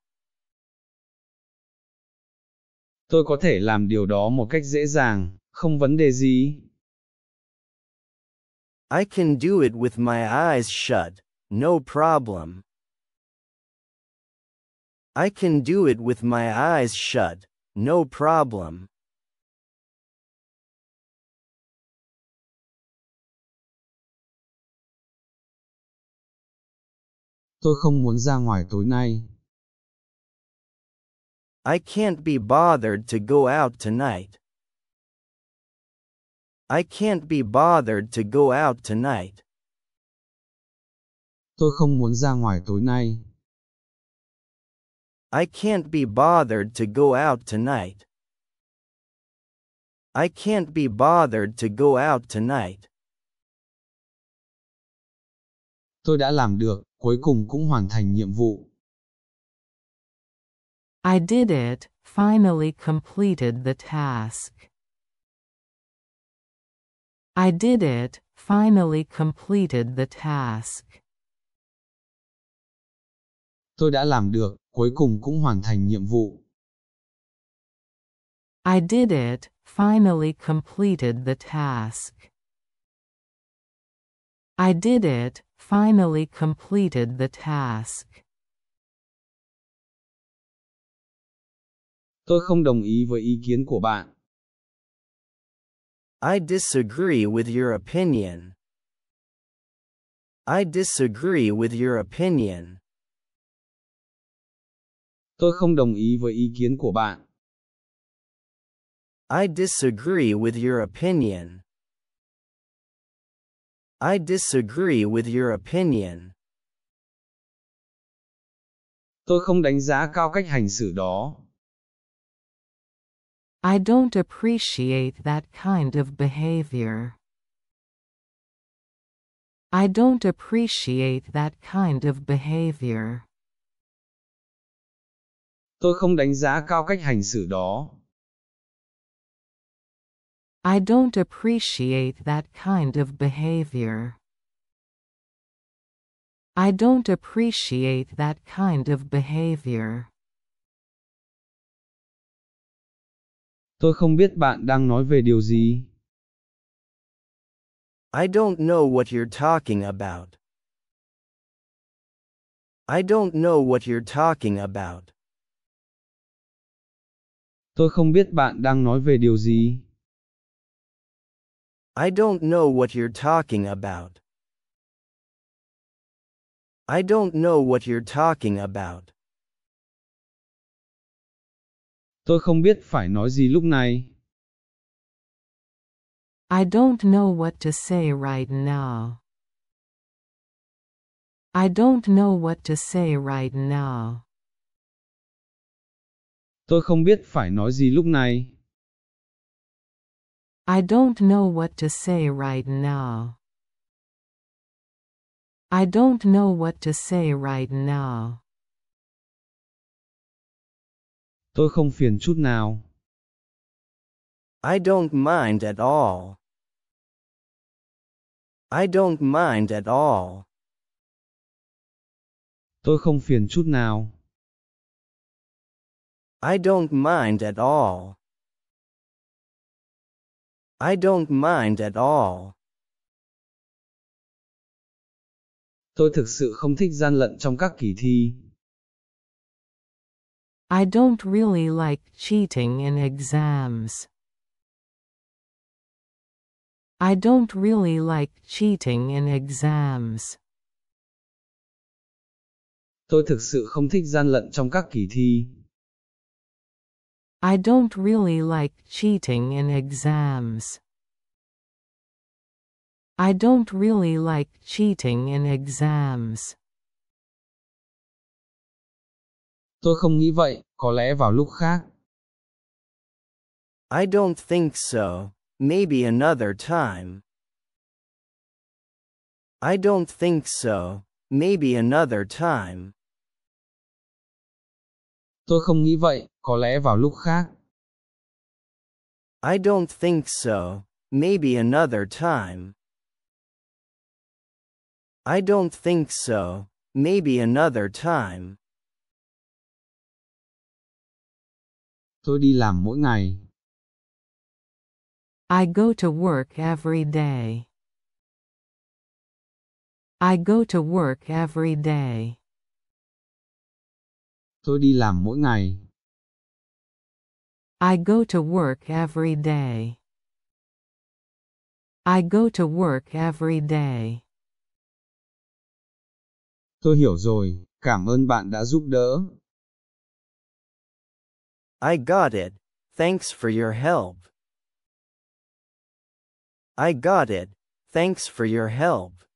Speaker 1: Tôi có thể làm điều đó một cách dễ dàng, không vấn đề gì. I can do it with my eyes shut, no problem. I can do it with my eyes shut, no problem. tôi không muốn ra ngoài tối nay. I can't be bothered to go out tonight. I can't be bothered to go out tonight. Tôi không muốn ra ngoài tối nay. I can't be bothered to go out tonight. I can't be bothered to go out tonight. Tôi đã làm được, cuối cùng cũng hoàn thành nhiệm vụ. I did it, finally completed the task. I did it, finally completed the task. Tôi đã làm được, cuối cùng cũng hoàn thành nhiệm vụ. I did it, finally completed the task. I did it, finally completed the task. Tôi không đồng ý với ý kiến của bạn. I disagree with your opinion. I disagree with your opinion. Tôi không đồng ý với ý kiến của bạn. I disagree with your opinion. I disagree with your opinion. Tôi không đánh giá cao cách hành xử đó. I don't appreciate that kind of behavior. I don't appreciate that kind of behavior. Tôi không đánh giá cao cách hành xử đó. I don't appreciate that kind of behavior. I don't appreciate that kind of behavior. Tôi không biết bạn đang nói về điều gì. I don't know what you're talking about. I don't know what you're talking about. Tôi không biết bạn đang nói về điều gì. I don't know what you're talking about. I don't know what you're talking about. Tôi không biết phải nói gì lúc này. I don't know what to say right now. I don't know what to say right now. Tôi không biết phải nói gì lúc này. I don't know what to say right now. I don't know what to say right now. Tôi không phiền chút nào. I don't mind at all. I don't mind at all. Tôi không phiền chút nào. I don't mind at all. I don't mind at all. Tôi thực sự không thích gian lận trong các kỳ thi. I don't really like cheating in exams. I don't really like cheating in exams. Tôi thực sự không thích gian lận trong các kỳ thi. I don't really like cheating in exams. I don't really like cheating in exams. Tôi không nghĩ vậy, có lẽ vào lúc khác. I don't think so. Maybe another time. I don't think so. Maybe another time. Tôi không nghĩ vậy, Có lẽ vào lúc khác. I don't think so. Maybe another time. I don't think so. Maybe another time. Tôi đi làm mỗi ngày. I go to work every day. I go to work every day. Tôi đi làm mỗi ngày. I go to work every day. I go to work every day. Tôi hiểu rồi, cảm ơn bạn đã giúp đỡ. I got it. Thanks for your help. I got it. Thanks for your help.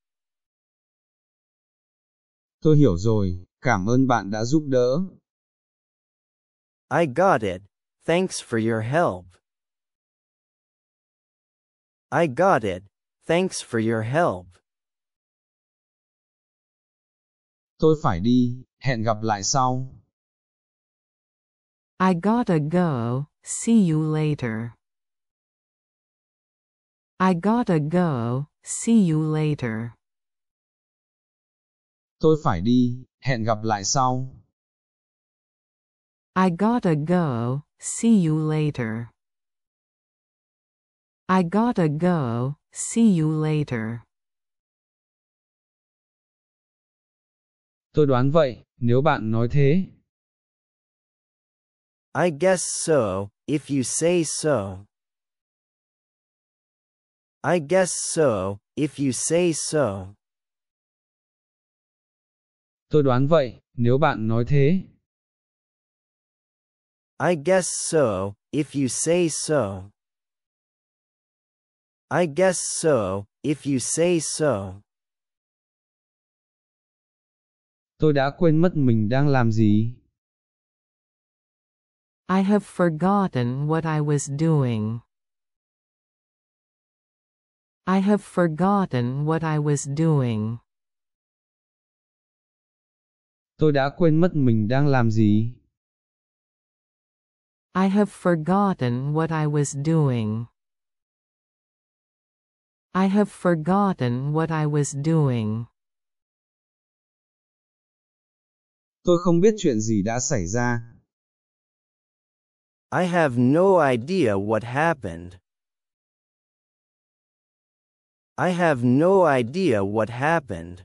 Speaker 1: Tôi hiểu rồi, cảm ơn bạn đã giúp đỡ. I got it. Thanks for your help. I got it. Thanks for your help. Tôi phải đi, hẹn gặp lại sau. I gotta go, see you later. I gotta go, see you later. Tôi phải đi, hẹn gặp lại sau. I gotta go, See you later. I gotta go, see you later. Tôi đoán vậy, nếu bạn nói thế. I guess so, if you say so. I guess so, if you say so. Tôi đoán vậy, nếu bạn nói thế. I guess so, if you say so. I guess so, if you say so. Tôi đã quên mất mình đang làm gì. I have forgotten what I was doing. I have forgotten what I was doing. Tôi đã quên mất mình đang làm gì. I have forgotten what I was doing. I have forgotten what I was doing. Tôi không biết chuyện gì đã xảy ra. I have no idea what happened. I have no idea what happened.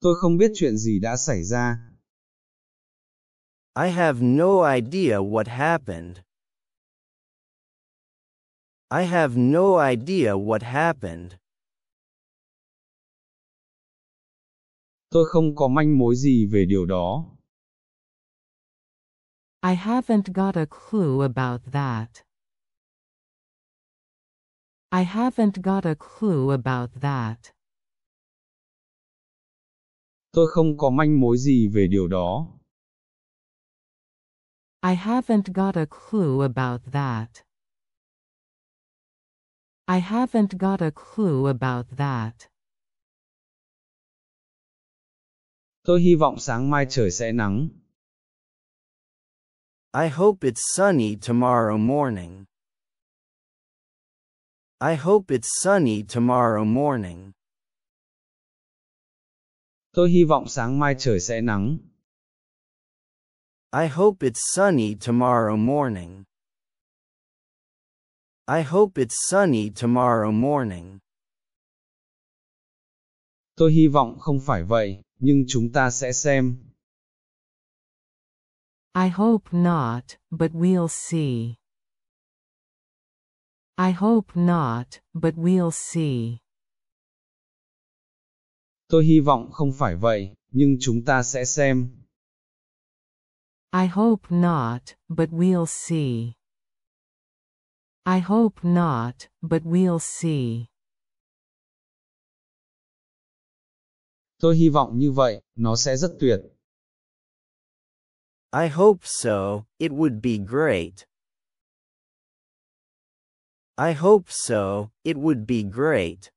Speaker 1: Tôi không biết chuyện gì đã xảy ra. I have no idea what happened. I have no idea what happened. Tôi không có manh mối gì về điều đó. I haven't got a clue about that. I haven't got a clue about that. Tôi không có manh mối gì về điều đó. I haven't got a clue about that. I haven't got a clue about that. Tôi hy vọng sáng mai trời sẽ nắng. I hope it's sunny tomorrow morning. I hope it's sunny tomorrow morning. Tôi hy vọng sáng mai trời sẽ nắng. I hope it's sunny tomorrow morning. I hope it's sunny tomorrow morning. Tôi hy vọng không phải vậy, nhưng chúng ta sẽ xem. I hope not, but we'll see. I hope not, but we'll see. Tôi hy vọng không phải vậy, nhưng chúng ta sẽ xem. I hope not, but we'll see. I hope not, but we'll see. Tôi hy vọng như vậy, nó sẽ rất tuyệt. I hope so, it would be great. I hope so, it would be great.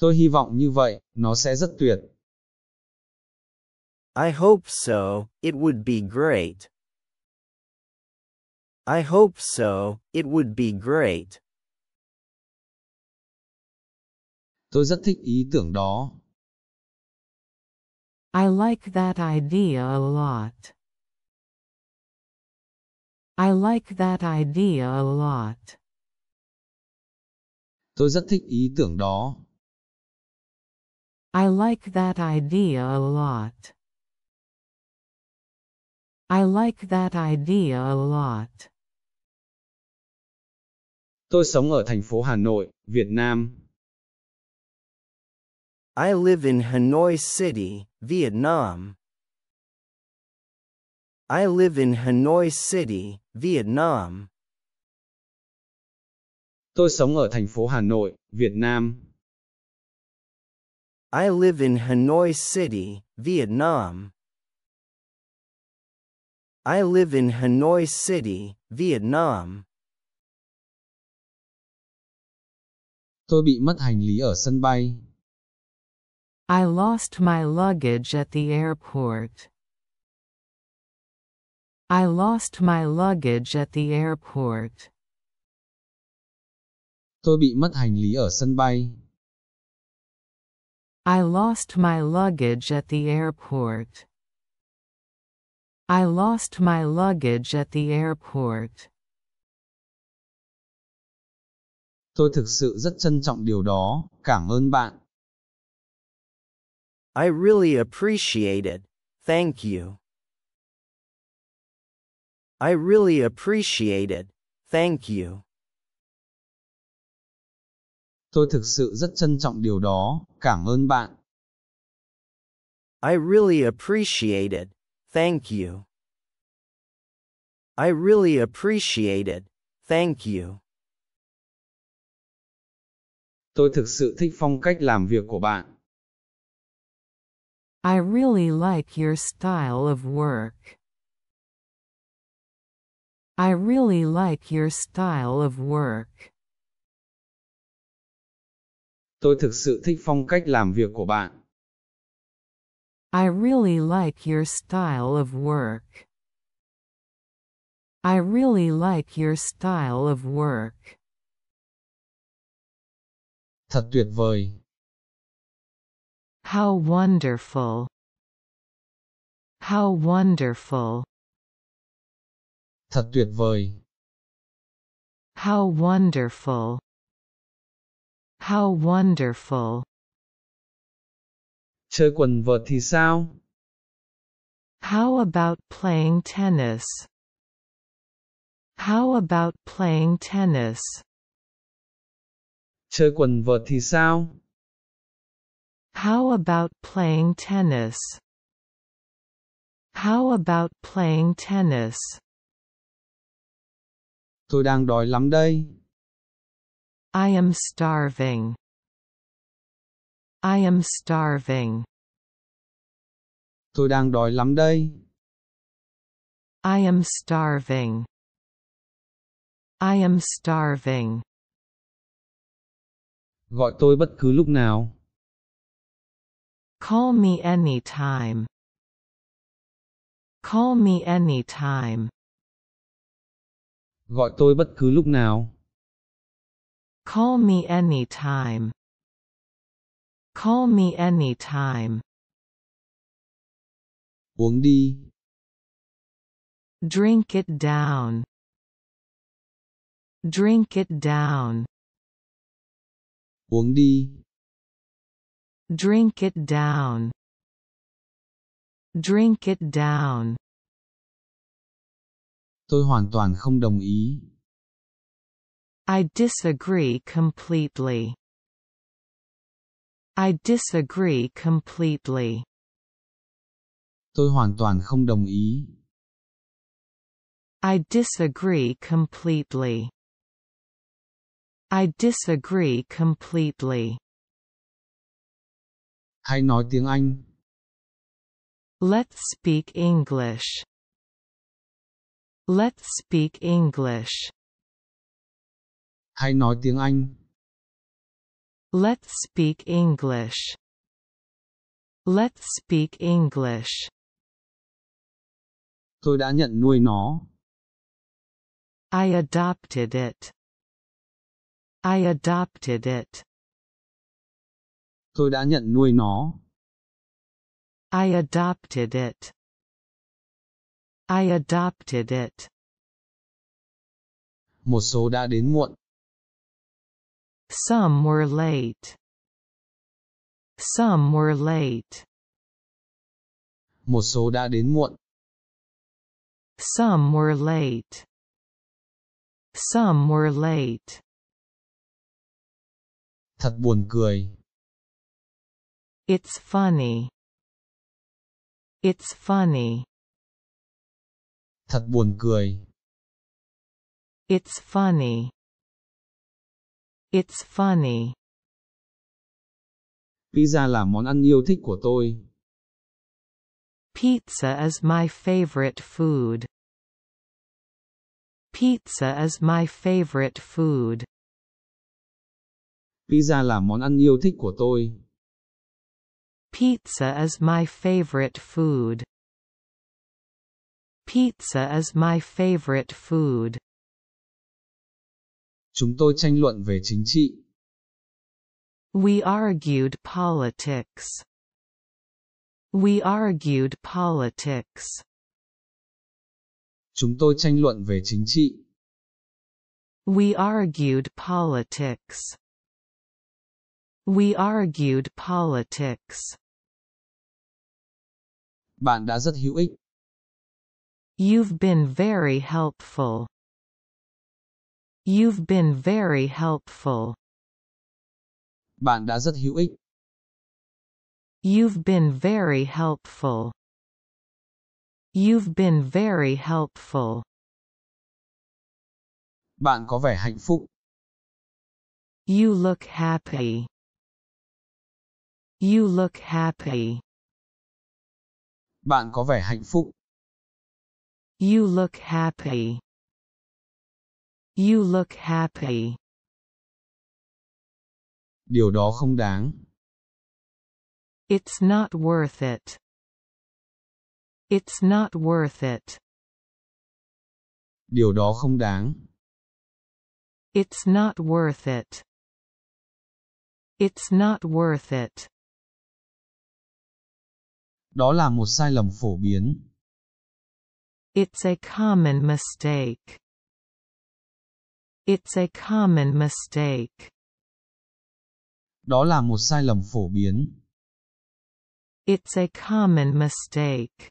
Speaker 1: Tôi hy vọng như vậy, nó sẽ rất tuyệt. I hope so, it would be great. I hope so, it would be great. Tôi rất thích ý tưởng đó. I like that idea a lot. I like that idea a lot. Tôi rất thích ý tưởng đó. I like that idea a lot. I like that idea a lot. Tôi sống ở thành phố Hà Nội, Việt Nam. I live in Hanoi City, Vietnam. I live in Hanoi City, Vietnam. Tôi sống ở thành phố Hà Nội, Việt Nam. I live in Hanoi City, Vietnam. I live in Hanoi City, Vietnam. Tôi bị mất hành lý ở sân bay. I lost my luggage at the airport. I lost my luggage at the airport. Tôi bị mất hành lý ở sân bay. I lost my luggage at the airport. I lost my luggage at the airport. Tôi thực sự rất trân trọng điều đó, cảm ơn bạn. I really appreciate it. Thank you. I really appreciate it. Thank you. Tôi thực sự rất trân trọng điều đó, cảm ơn bạn. I really appreciate it. Thank you. I really appreciate it. Thank you. Tôi thực sự thích phong cách làm việc của bạn. I really like your style of work. I really like your style of work. Tôi thực sự thích phong cách làm việc của bạn. I really like your style of work. I really like your style of work. Thật tuyệt vời. How wonderful. How wonderful. Thật tuyệt vời. How wonderful. How wonderful. Chơi quần vợt thì sao? How about playing tennis? How about playing tennis? Chơi quần vợt thì sao? How about playing tennis? How about playing tennis? Tôi đang đói lắm đây. I am starving. I am starving. Tôi đang đói lắm đây. I am starving. I am starving. Gọi tôi bất cứ lúc nào. Call me anytime. Call me anytime. Gọi tôi bất cứ lúc nào. Call me anytime. Call me anytime. uống đi. Drink it down. Drink it down. Uống đi. Drink it down. Drink it down. Tôi hoàn toàn không đồng ý. I disagree completely. I disagree completely. Tôi hoàn toàn không đồng ý. I disagree completely. I disagree completely. Hãy nói tiếng Anh. Let's speak English. Let's speak English. Hãy nói tiếng Anh. Let's speak English. Let's speak English. Tôi đã nhận nuôi nó. I adopted it. I adopted it. Tôi đã nhận nuôi nó. I adopted it. I adopted it. Một số đã đến muộn. Some were late. Some were late. Một số đã đến muộn. Some were late. Some were late. Thật buồn cười. It's funny. It's funny. Thật buồn cười. It's funny. It's funny. Pizza là món ăn yêu thích của tôi. Pizza is my favorite food. Pizza is my favorite food. Pizza là món ăn yêu thích của tôi. Pizza is my favorite food. Pizza is my favorite food. Chúng tôi tranh luận về chính trị. We argued politics. We argued politics. Chúng tôi tranh luận về chính trị. We argued politics. We argued politics. Bạn đã rất hữu ích. You've been very helpful. You've been very helpful. Bạn đã rất hữu ích. You've been very helpful. You've been very helpful. Bạn có vẻ hạnh phúc. You look happy. You look happy. Bạn có vẻ hạnh phúc. You look happy. You look happy. Điều đó không đáng. It's not worth it. It's not worth it. Điều đó không đáng. It's not worth it. It's not worth it. Đó là một sai lầm phổ biến. It's a common mistake. It's a common mistake. Đó là một sai lầm phổ biến. It's a common mistake.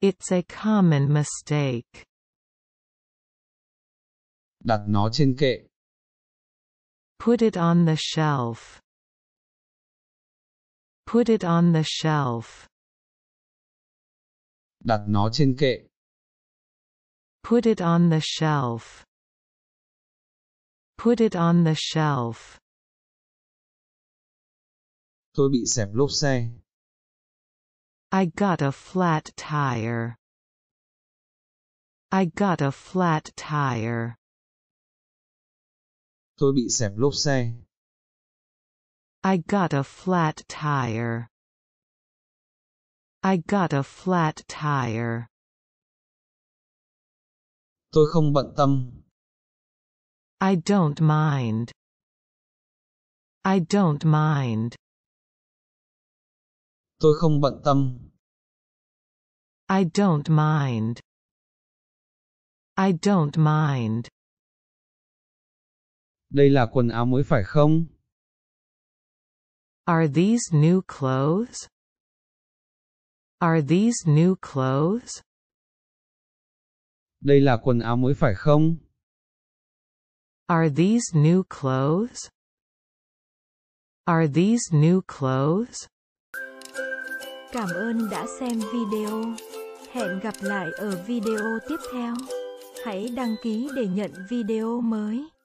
Speaker 1: It's a common mistake. Đặt nó trên kệ. Put it on the shelf. Put it on the shelf. Đặt nó trên kệ. Put it on the shelf. Put it on the shelf. Tôi bị dẹp lốp xe. I got a flat tire. I got a flat tire. Tôi bị dẹp lốp xe. I got a flat tire. I got a flat tire. Tôi không bận tâm. I don't mind. I don't mind. Tôi không bận tâm. I don't mind. I don't mind. Đây là quần áo mới phải không? Are these new clothes? Are these new clothes? Đây là quần áo mới phải không? Are these new clothes? Are these new clothes? Cảm ơn đã xem video. Hẹn gặp lại ở video tiếp theo. Hãy đăng ký để nhận video mới.